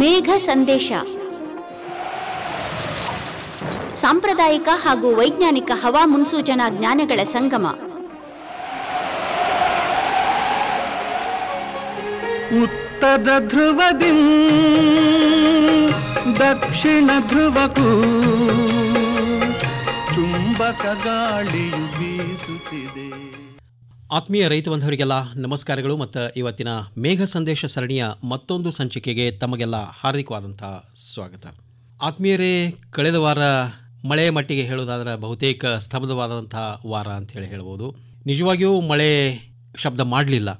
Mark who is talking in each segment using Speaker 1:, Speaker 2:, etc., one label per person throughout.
Speaker 1: ಮೇಘ ಸಂದೇಶ ಸಾಂಪ್ರದಾಯಿಕ ಹಾಗೂ ವೈಜ್ಞಾನಿಕ ಹವಾ ಮುನ್ಸೂಚನಾ ಜ್ಞಾನಗಳ ಸಂಗಮ ಉತ್ತರ ಧ್ರುವದಿ ದಕ್ಷಿಣ ಧ್ರುವಕ್ಕೂ ಚುಂಬಕ ಗಾಳಿಯು ಬೀಸುತ್ತಿದೆ ಆತ್ಮೀಯ ರೈತ ಬಂಧವರಿಗೆಲ್ಲ ನಮಸ್ಕಾರಗಳು ಮತ್ತು ಇವತ್ತಿನ ಮೇಘ ಸಂದೇಶ ಸರಣಿಯ ಮತ್ತೊಂದು ಸಂಚಿಕೆಗೆ ತಮಗೆಲ್ಲ ಹಾರ್ದಿಕವಾದಂಥ ಸ್ವಾಗತ ಆತ್ಮೀಯರೇ ಕಳೆದ ವಾರ ಮಳೆ ಮಟ್ಟಿಗೆ ಹೇಳೋದಾದರೆ ಬಹುತೇಕ ಸ್ತಬ್ಧವಾದಂಥ ವಾರ ಅಂತೇಳಿ ಹೇಳ್ಬೋದು ನಿಜವಾಗಿಯೂ ಮಳೆ ಶಬ್ದ ಮಾಡಲಿಲ್ಲ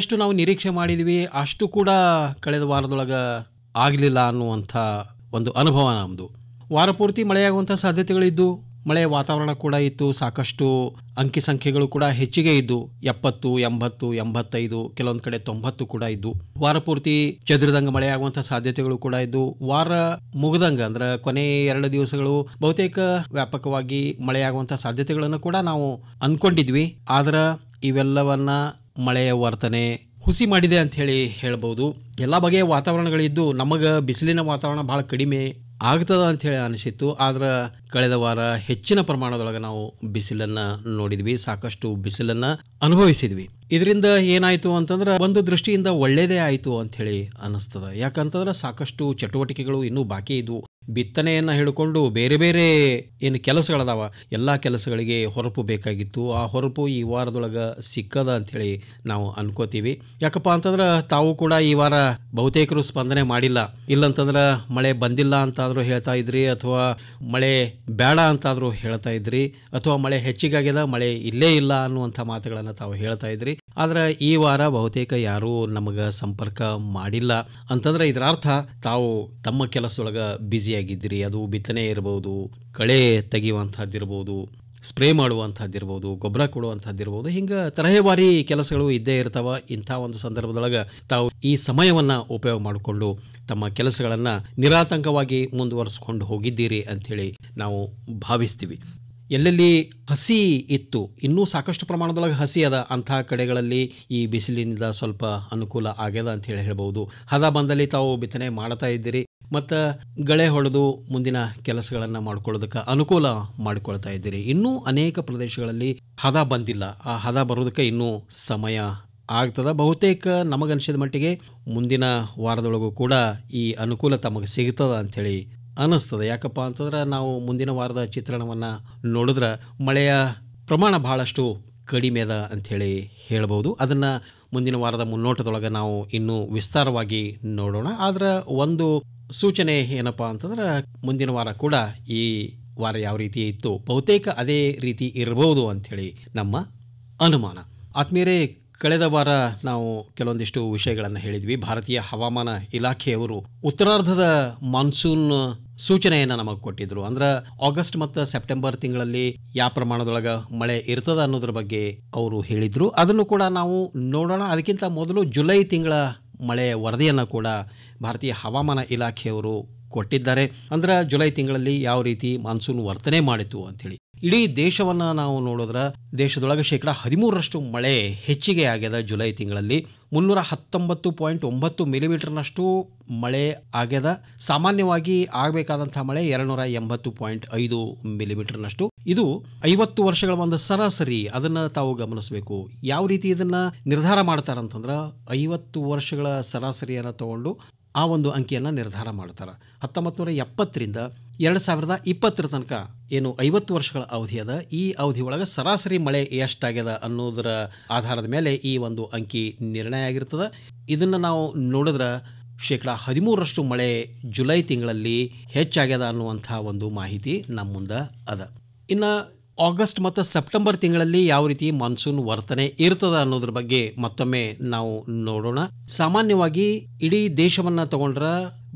Speaker 1: ಎಷ್ಟು ನಾವು ನಿರೀಕ್ಷೆ ಮಾಡಿದ್ವಿ ಅಷ್ಟು ಕೂಡ ಕಳೆದ ವಾರದೊಳಗೆ ಆಗಲಿಲ್ಲ ಅನ್ನುವಂಥ ಒಂದು ಅನುಭವ ನಮ್ಮದು ವಾರ ಪೂರ್ತಿ ಮಳೆಯಾಗುವಂಥ ಸಾಧ್ಯತೆಗಳಿದ್ದು ಮಳೆ ವಾತಾವರಣ ಕೂಡ ಇತ್ತು ಸಾಕಷ್ಟು ಅಂಕಿ ಸಂಖ್ಯೆಗಳು ಕೂಡ ಹೆಚ್ಚಿಗೆ ಇದ್ದು ಎಪ್ಪತ್ತು ಎಂಬತ್ತು ಎಂಬತ್ತೈದು ಕೆಲವೊಂದು ಕಡೆ ತೊಂಬತ್ತು ಕೂಡ ಇದ್ದು ವಾರ ಪೂರ್ತಿ ಚದುರಿದಂಗ ಮಳೆ ಸಾಧ್ಯತೆಗಳು ಕೂಡ ಇದ್ದು ವಾರ ಮುಗಿದಂಗ ಅಂದ್ರೆ ಕೊನೆ ಎರಡು ದಿವಸಗಳು ಬಹುತೇಕ ವ್ಯಾಪಕವಾಗಿ ಮಳೆಯಾಗುವಂತಹ ಸಾಧ್ಯತೆಗಳನ್ನು ಕೂಡ ನಾವು ಅನ್ಕೊಂಡಿದ್ವಿ ಆದ್ರೆ ಇವೆಲ್ಲವನ್ನ ಮಳೆಯ ವರ್ತನೆ ಹುಸಿ ಮಾಡಿದೆ ಅಂತ ಹೇಳಿ ಹೇಳ್ಬೋದು ಎಲ್ಲ ಬಗೆಯ ವಾತಾವರಣಗಳಿದ್ದು ನಮಗೆ ಬಿಸಿಲಿನ ವಾತಾವರಣ ಬಹಳ ಕಡಿಮೆ ಆಗ್ತದ ಹೇಳಿ ಅನಿಸಿತ್ತು ಆದ್ರೆ ಕಳೆದ ವಾರ ಹೆಚ್ಚಿನ ಪ್ರಮಾಣದೊಳಗೆ ನಾವು ಬಿಸಿಲನ್ನು ನೋಡಿದ್ವಿ ಸಾಕಷ್ಟು ಬಿಸಿಲನ್ನು ಅನುಭವಿಸಿದ್ವಿ ಇದರಿಂದ ಏನಾಯಿತು ಅಂತಂದ್ರೆ ಒಂದು ದೃಷ್ಟಿಯಿಂದ ಒಳ್ಳೆಯದೇ ಆಯಿತು ಹೇಳಿ ಅನಿಸ್ತದ ಯಾಕಂತಂದ್ರೆ ಸಾಕಷ್ಟು ಚಟುವಟಿಕೆಗಳು ಇನ್ನೂ ಬಾಕಿ ಇದ್ವು ಬಿತ್ತನೆಯನ್ನು ಹಿಡ್ಕೊಂಡು ಬೇರೆ ಬೇರೆ ಏನು ಕೆಲಸಗಳದಾವ ಎಲ್ಲ ಕೆಲಸಗಳಿಗೆ ಹೊರಪು ಬೇಕಾಗಿತ್ತು ಆ ಹೊರಪು ಈ ವಾರದೊಳಗೆ ಸಿಕ್ಕದ ಅಂಥೇಳಿ ನಾವು ಅನ್ಕೋತೀವಿ ಯಾಕಪ್ಪ ಅಂತಂದ್ರೆ ತಾವು ಕೂಡ ಈ ವಾರ ಬಹುತೇಕರು ಸ್ಪಂದನೆ ಮಾಡಿಲ್ಲ ಇಲ್ಲಂತಂದ್ರೆ ಮಳೆ ಬಂದಿಲ್ಲ ಅಂತಾದರೂ ಹೇಳ್ತಾ ಇದ್ರಿ ಅಥವಾ ಮಳೆ ಬೇಡ ಅಂತಾದರೂ ಹೇಳ್ತಾ ಇದ್ರಿ ಅಥವಾ ಮಳೆ ಹೆಚ್ಚಿಗಾಗ್ಯದ ಮಳೆ ಇಲ್ಲೇ ಇಲ್ಲ ಅನ್ನುವಂಥ ಮಾತುಗಳನ್ನು ತಾವು ಹೇಳ್ತಾ ಇದ್ರಿ ಆದರೆ ಈ ವಾರ ಬಹುತೇಕ ಯಾರೂ ನಮಗೆ ಸಂಪರ್ಕ ಮಾಡಿಲ್ಲ ಅಂತಂದ್ರೆ ಇದರ ಅರ್ಥ ತಾವು ತಮ್ಮ ಕೆಲಸದೊಳಗೆ ಬ್ಯುಸಿ ಭಾಗಿಯಾಗಿದ್ದೀರಿ ಅದು ಬಿತ್ತನೆ ಇರ್ಬೋದು ಕಳೆ ತೆಗೆಯುವಂಥದ್ದಿರ್ಬೋದು ಸ್ಪ್ರೇ ಮಾಡುವಂಥದ್ದಿರ್ಬೋದು ಗೊಬ್ಬರ ಕೊಡುವಂಥದ್ದಿರ್ಬೋದು ಹಿಂಗೆ ತರಹೇವಾರಿ ಕೆಲಸಗಳು ಇದ್ದೇ ಇರ್ತಾವೆ ಇಂಥ ಒಂದು ಸಂದರ್ಭದೊಳಗೆ ತಾವು ಈ ಸಮಯವನ್ನು ಉಪಯೋಗ ಮಾಡಿಕೊಂಡು ತಮ್ಮ ಕೆಲಸಗಳನ್ನು ನಿರಾತಂಕವಾಗಿ ಮುಂದುವರಿಸ್ಕೊಂಡು ಹೋಗಿದ್ದೀರಿ ಅಂಥೇಳಿ ನಾವು ಭಾವಿಸ್ತೀವಿ ಎಲ್ಲೆಲ್ಲಿ ಹಸಿ ಇತ್ತು ಇನ್ನೂ ಸಾಕಷ್ಟು ಪ್ರಮಾಣದೊಳಗೆ ಹಸಿ ಅದ ಅಂಥ ಕಡೆಗಳಲ್ಲಿ ಈ ಬಿಸಿಲಿನಿಂದ ಸ್ವಲ್ಪ ಅನುಕೂಲ ಆಗ್ಯದ ಅಂತ ಹೇಳಿ ಹೇಳ್ಬೋದು ಹದ ಬಂದಲ್ಲಿ ತಾವು ಬಿತ್ತನೆ ಮಾಡ್ತಾ ಇದ್ದೀರಿ ಮತ್ತು ಗಳೆ ಹೊಡೆದು ಮುಂದಿನ ಕೆಲಸಗಳನ್ನು ಮಾಡ್ಕೊಳ್ಳೋದಕ್ಕೆ ಅನುಕೂಲ ಮಾಡಿಕೊಳ್ತಾ ಇದ್ದೀರಿ ಇನ್ನೂ ಅನೇಕ ಪ್ರದೇಶಗಳಲ್ಲಿ ಹದ ಬಂದಿಲ್ಲ ಆ ಹದ ಬರೋದಕ್ಕೆ ಇನ್ನೂ ಸಮಯ ಆಗ್ತದ ಬಹುತೇಕ ನಮಗನಿಸಿದ ಮಟ್ಟಿಗೆ ಮುಂದಿನ ವಾರದೊಳಗೂ ಕೂಡ ಈ ಅನುಕೂಲ ತಮಗೆ ಸಿಗ್ತದ ಅಂಥೇಳಿ ಅನ್ನಿಸ್ತದೆ ಯಾಕಪ್ಪ ಅಂತಂದ್ರೆ ನಾವು ಮುಂದಿನ ವಾರದ ಚಿತ್ರಣವನ್ನು ನೋಡಿದ್ರೆ ಮಳೆಯ ಪ್ರಮಾಣ ಬಹಳಷ್ಟು ಕಡಿಮೆ ಅದ ಅಂಥೇಳಿ ಹೇಳ್ಬೋದು ಅದನ್ನು ಮುಂದಿನ ವಾರದ ಮುನ್ನೋಟದೊಳಗೆ ನಾವು ಇನ್ನೂ ವಿಸ್ತಾರವಾಗಿ ನೋಡೋಣ ಆದರೆ ಒಂದು ಸೂಚನೆ ಏನಪ್ಪ ಅಂತಂದ್ರೆ ಮುಂದಿನ ವಾರ ಕೂಡ ಈ ವಾರ ಯಾವ ರೀತಿ ಇತ್ತು ಬಹುತೇಕ ಅದೇ ರೀತಿ ಇರಬಹುದು ಅಂಥೇಳಿ ನಮ್ಮ ಅನುಮಾನ ಆತ್ಮೀಯರೇ ಕಳೆದ ವಾರ ನಾವು ಕೆಲವೊಂದಿಷ್ಟು ವಿಷಯಗಳನ್ನು ಹೇಳಿದ್ವಿ ಭಾರತೀಯ ಹವಾಮಾನ ಇಲಾಖೆಯವರು ಉತ್ತರಾರ್ಧದ ಮಾನ್ಸೂನ್ ಸೂಚನೆಯನ್ನು ನಮಗೆ ಕೊಟ್ಟಿದ್ರು ಅಂದ್ರೆ ಆಗಸ್ಟ್ ಮತ್ತು ಸೆಪ್ಟೆಂಬರ್ ತಿಂಗಳಲ್ಲಿ ಯಾವ ಪ್ರಮಾಣದೊಳಗೆ ಮಳೆ ಇರ್ತದೆ ಅನ್ನೋದ್ರ ಬಗ್ಗೆ ಅವರು ಹೇಳಿದ್ರು ಅದನ್ನು ಕೂಡ ನಾವು ನೋಡೋಣ ಅದಕ್ಕಿಂತ ಮೊದಲು ಜುಲೈ ತಿಂಗಳ ಮಳೆ ವರದಿಯನ್ನು ಕೂಡ ಭಾರತೀಯ ಹವಾಮಾನ ಇಲಾಖೆಯವರು ಕೊಟ್ಟಿದ್ದಾರೆ ಅಂದರೆ ಜುಲೈ ತಿಂಗಳಲ್ಲಿ ಯಾವ ರೀತಿ ಮಾನ್ಸೂನ್ ವರ್ತನೆ ಮಾಡಿತು ಅಂಥೇಳಿ ಇಡೀ ದೇಶವನ್ನು ನಾವು ನೋಡಿದ್ರೆ ದೇಶದೊಳಗೆ ಶೇಕಡ ಹದಿಮೂರರಷ್ಟು ಮಳೆ ಹೆಚ್ಚಿಗೆ ಆಗ್ಯದ ಜುಲೈ ತಿಂಗಳಲ್ಲಿ ಮುನ್ನೂರ ಹತ್ತೊಂಬತ್ತು ಪಾಯಿಂಟ್ ಒಂಬತ್ತು ಮಿಲಿಮೀಟರ್ನಷ್ಟು ಮಳೆ ಆಗ್ಯದ ಸಾಮಾನ್ಯವಾಗಿ ಆಗಬೇಕಾದಂಥ ಮಳೆ ಎರಡುನೂರ ಎಂಬತ್ತು ಪಾಯಿಂಟ್ ಐದು ಮಿಲಿಮೀಟರ್ನಷ್ಟು ಇದು ಐವತ್ತು ವರ್ಷಗಳ ಒಂದು ಸರಾಸರಿ ಅದನ್ನು ತಾವು ಗಮನಿಸಬೇಕು ಯಾವ ರೀತಿ ಇದನ್ನು ನಿರ್ಧಾರ ಮಾಡ್ತಾರಂತಂದ್ರೆ ಐವತ್ತು ವರ್ಷಗಳ ಸರಾಸರಿಯನ್ನು ತಗೊಂಡು ಆ ಒಂದು ಅಂಕಿಯನ್ನು ನಿರ್ಧಾರ ಮಾಡ್ತಾರೆ ಹತ್ತೊಂಬತ್ತು ನೂರ ಎಪ್ಪತ್ತರಿಂದ ಎರಡು ಸಾವಿರದ ಇಪ್ಪತ್ತರ ತನಕ ಏನು ಐವತ್ತು ವರ್ಷಗಳ ಅವಧಿ ಅದ ಈ ಅವಧಿ ಒಳಗೆ ಸರಾಸರಿ ಮಳೆ ಎಷ್ಟಾಗ್ಯದ ಅನ್ನೋದರ ಆಧಾರದ ಮೇಲೆ ಈ ಒಂದು ಅಂಕಿ ನಿರ್ಣಯ ಆಗಿರ್ತದೆ ಇದನ್ನು ನಾವು ನೋಡಿದ್ರೆ ಶೇಕಡ ಹದಿಮೂರರಷ್ಟು ಮಳೆ ಜುಲೈ ತಿಂಗಳಲ್ಲಿ ಹೆಚ್ಚಾಗ್ಯದ ಅನ್ನುವಂಥ ಒಂದು ಮಾಹಿತಿ ನಮ್ಮ ಮುಂದೆ ಅದ ಇನ್ನು ಆಗಸ್ಟ್ ಮತ್ತು ಸೆಪ್ಟೆಂಬರ್ ತಿಂಗಳಲ್ಲಿ ಯಾವ ರೀತಿ ಮಾನ್ಸೂನ್ ವರ್ತನೆ ಇರ್ತದ ಅನ್ನೋದ್ರ ಬಗ್ಗೆ ಮತ್ತೊಮ್ಮೆ ನಾವು ನೋಡೋಣ ಸಾಮಾನ್ಯವಾಗಿ ಇಡೀ ದೇಶವನ್ನು ತಗೊಂಡ್ರ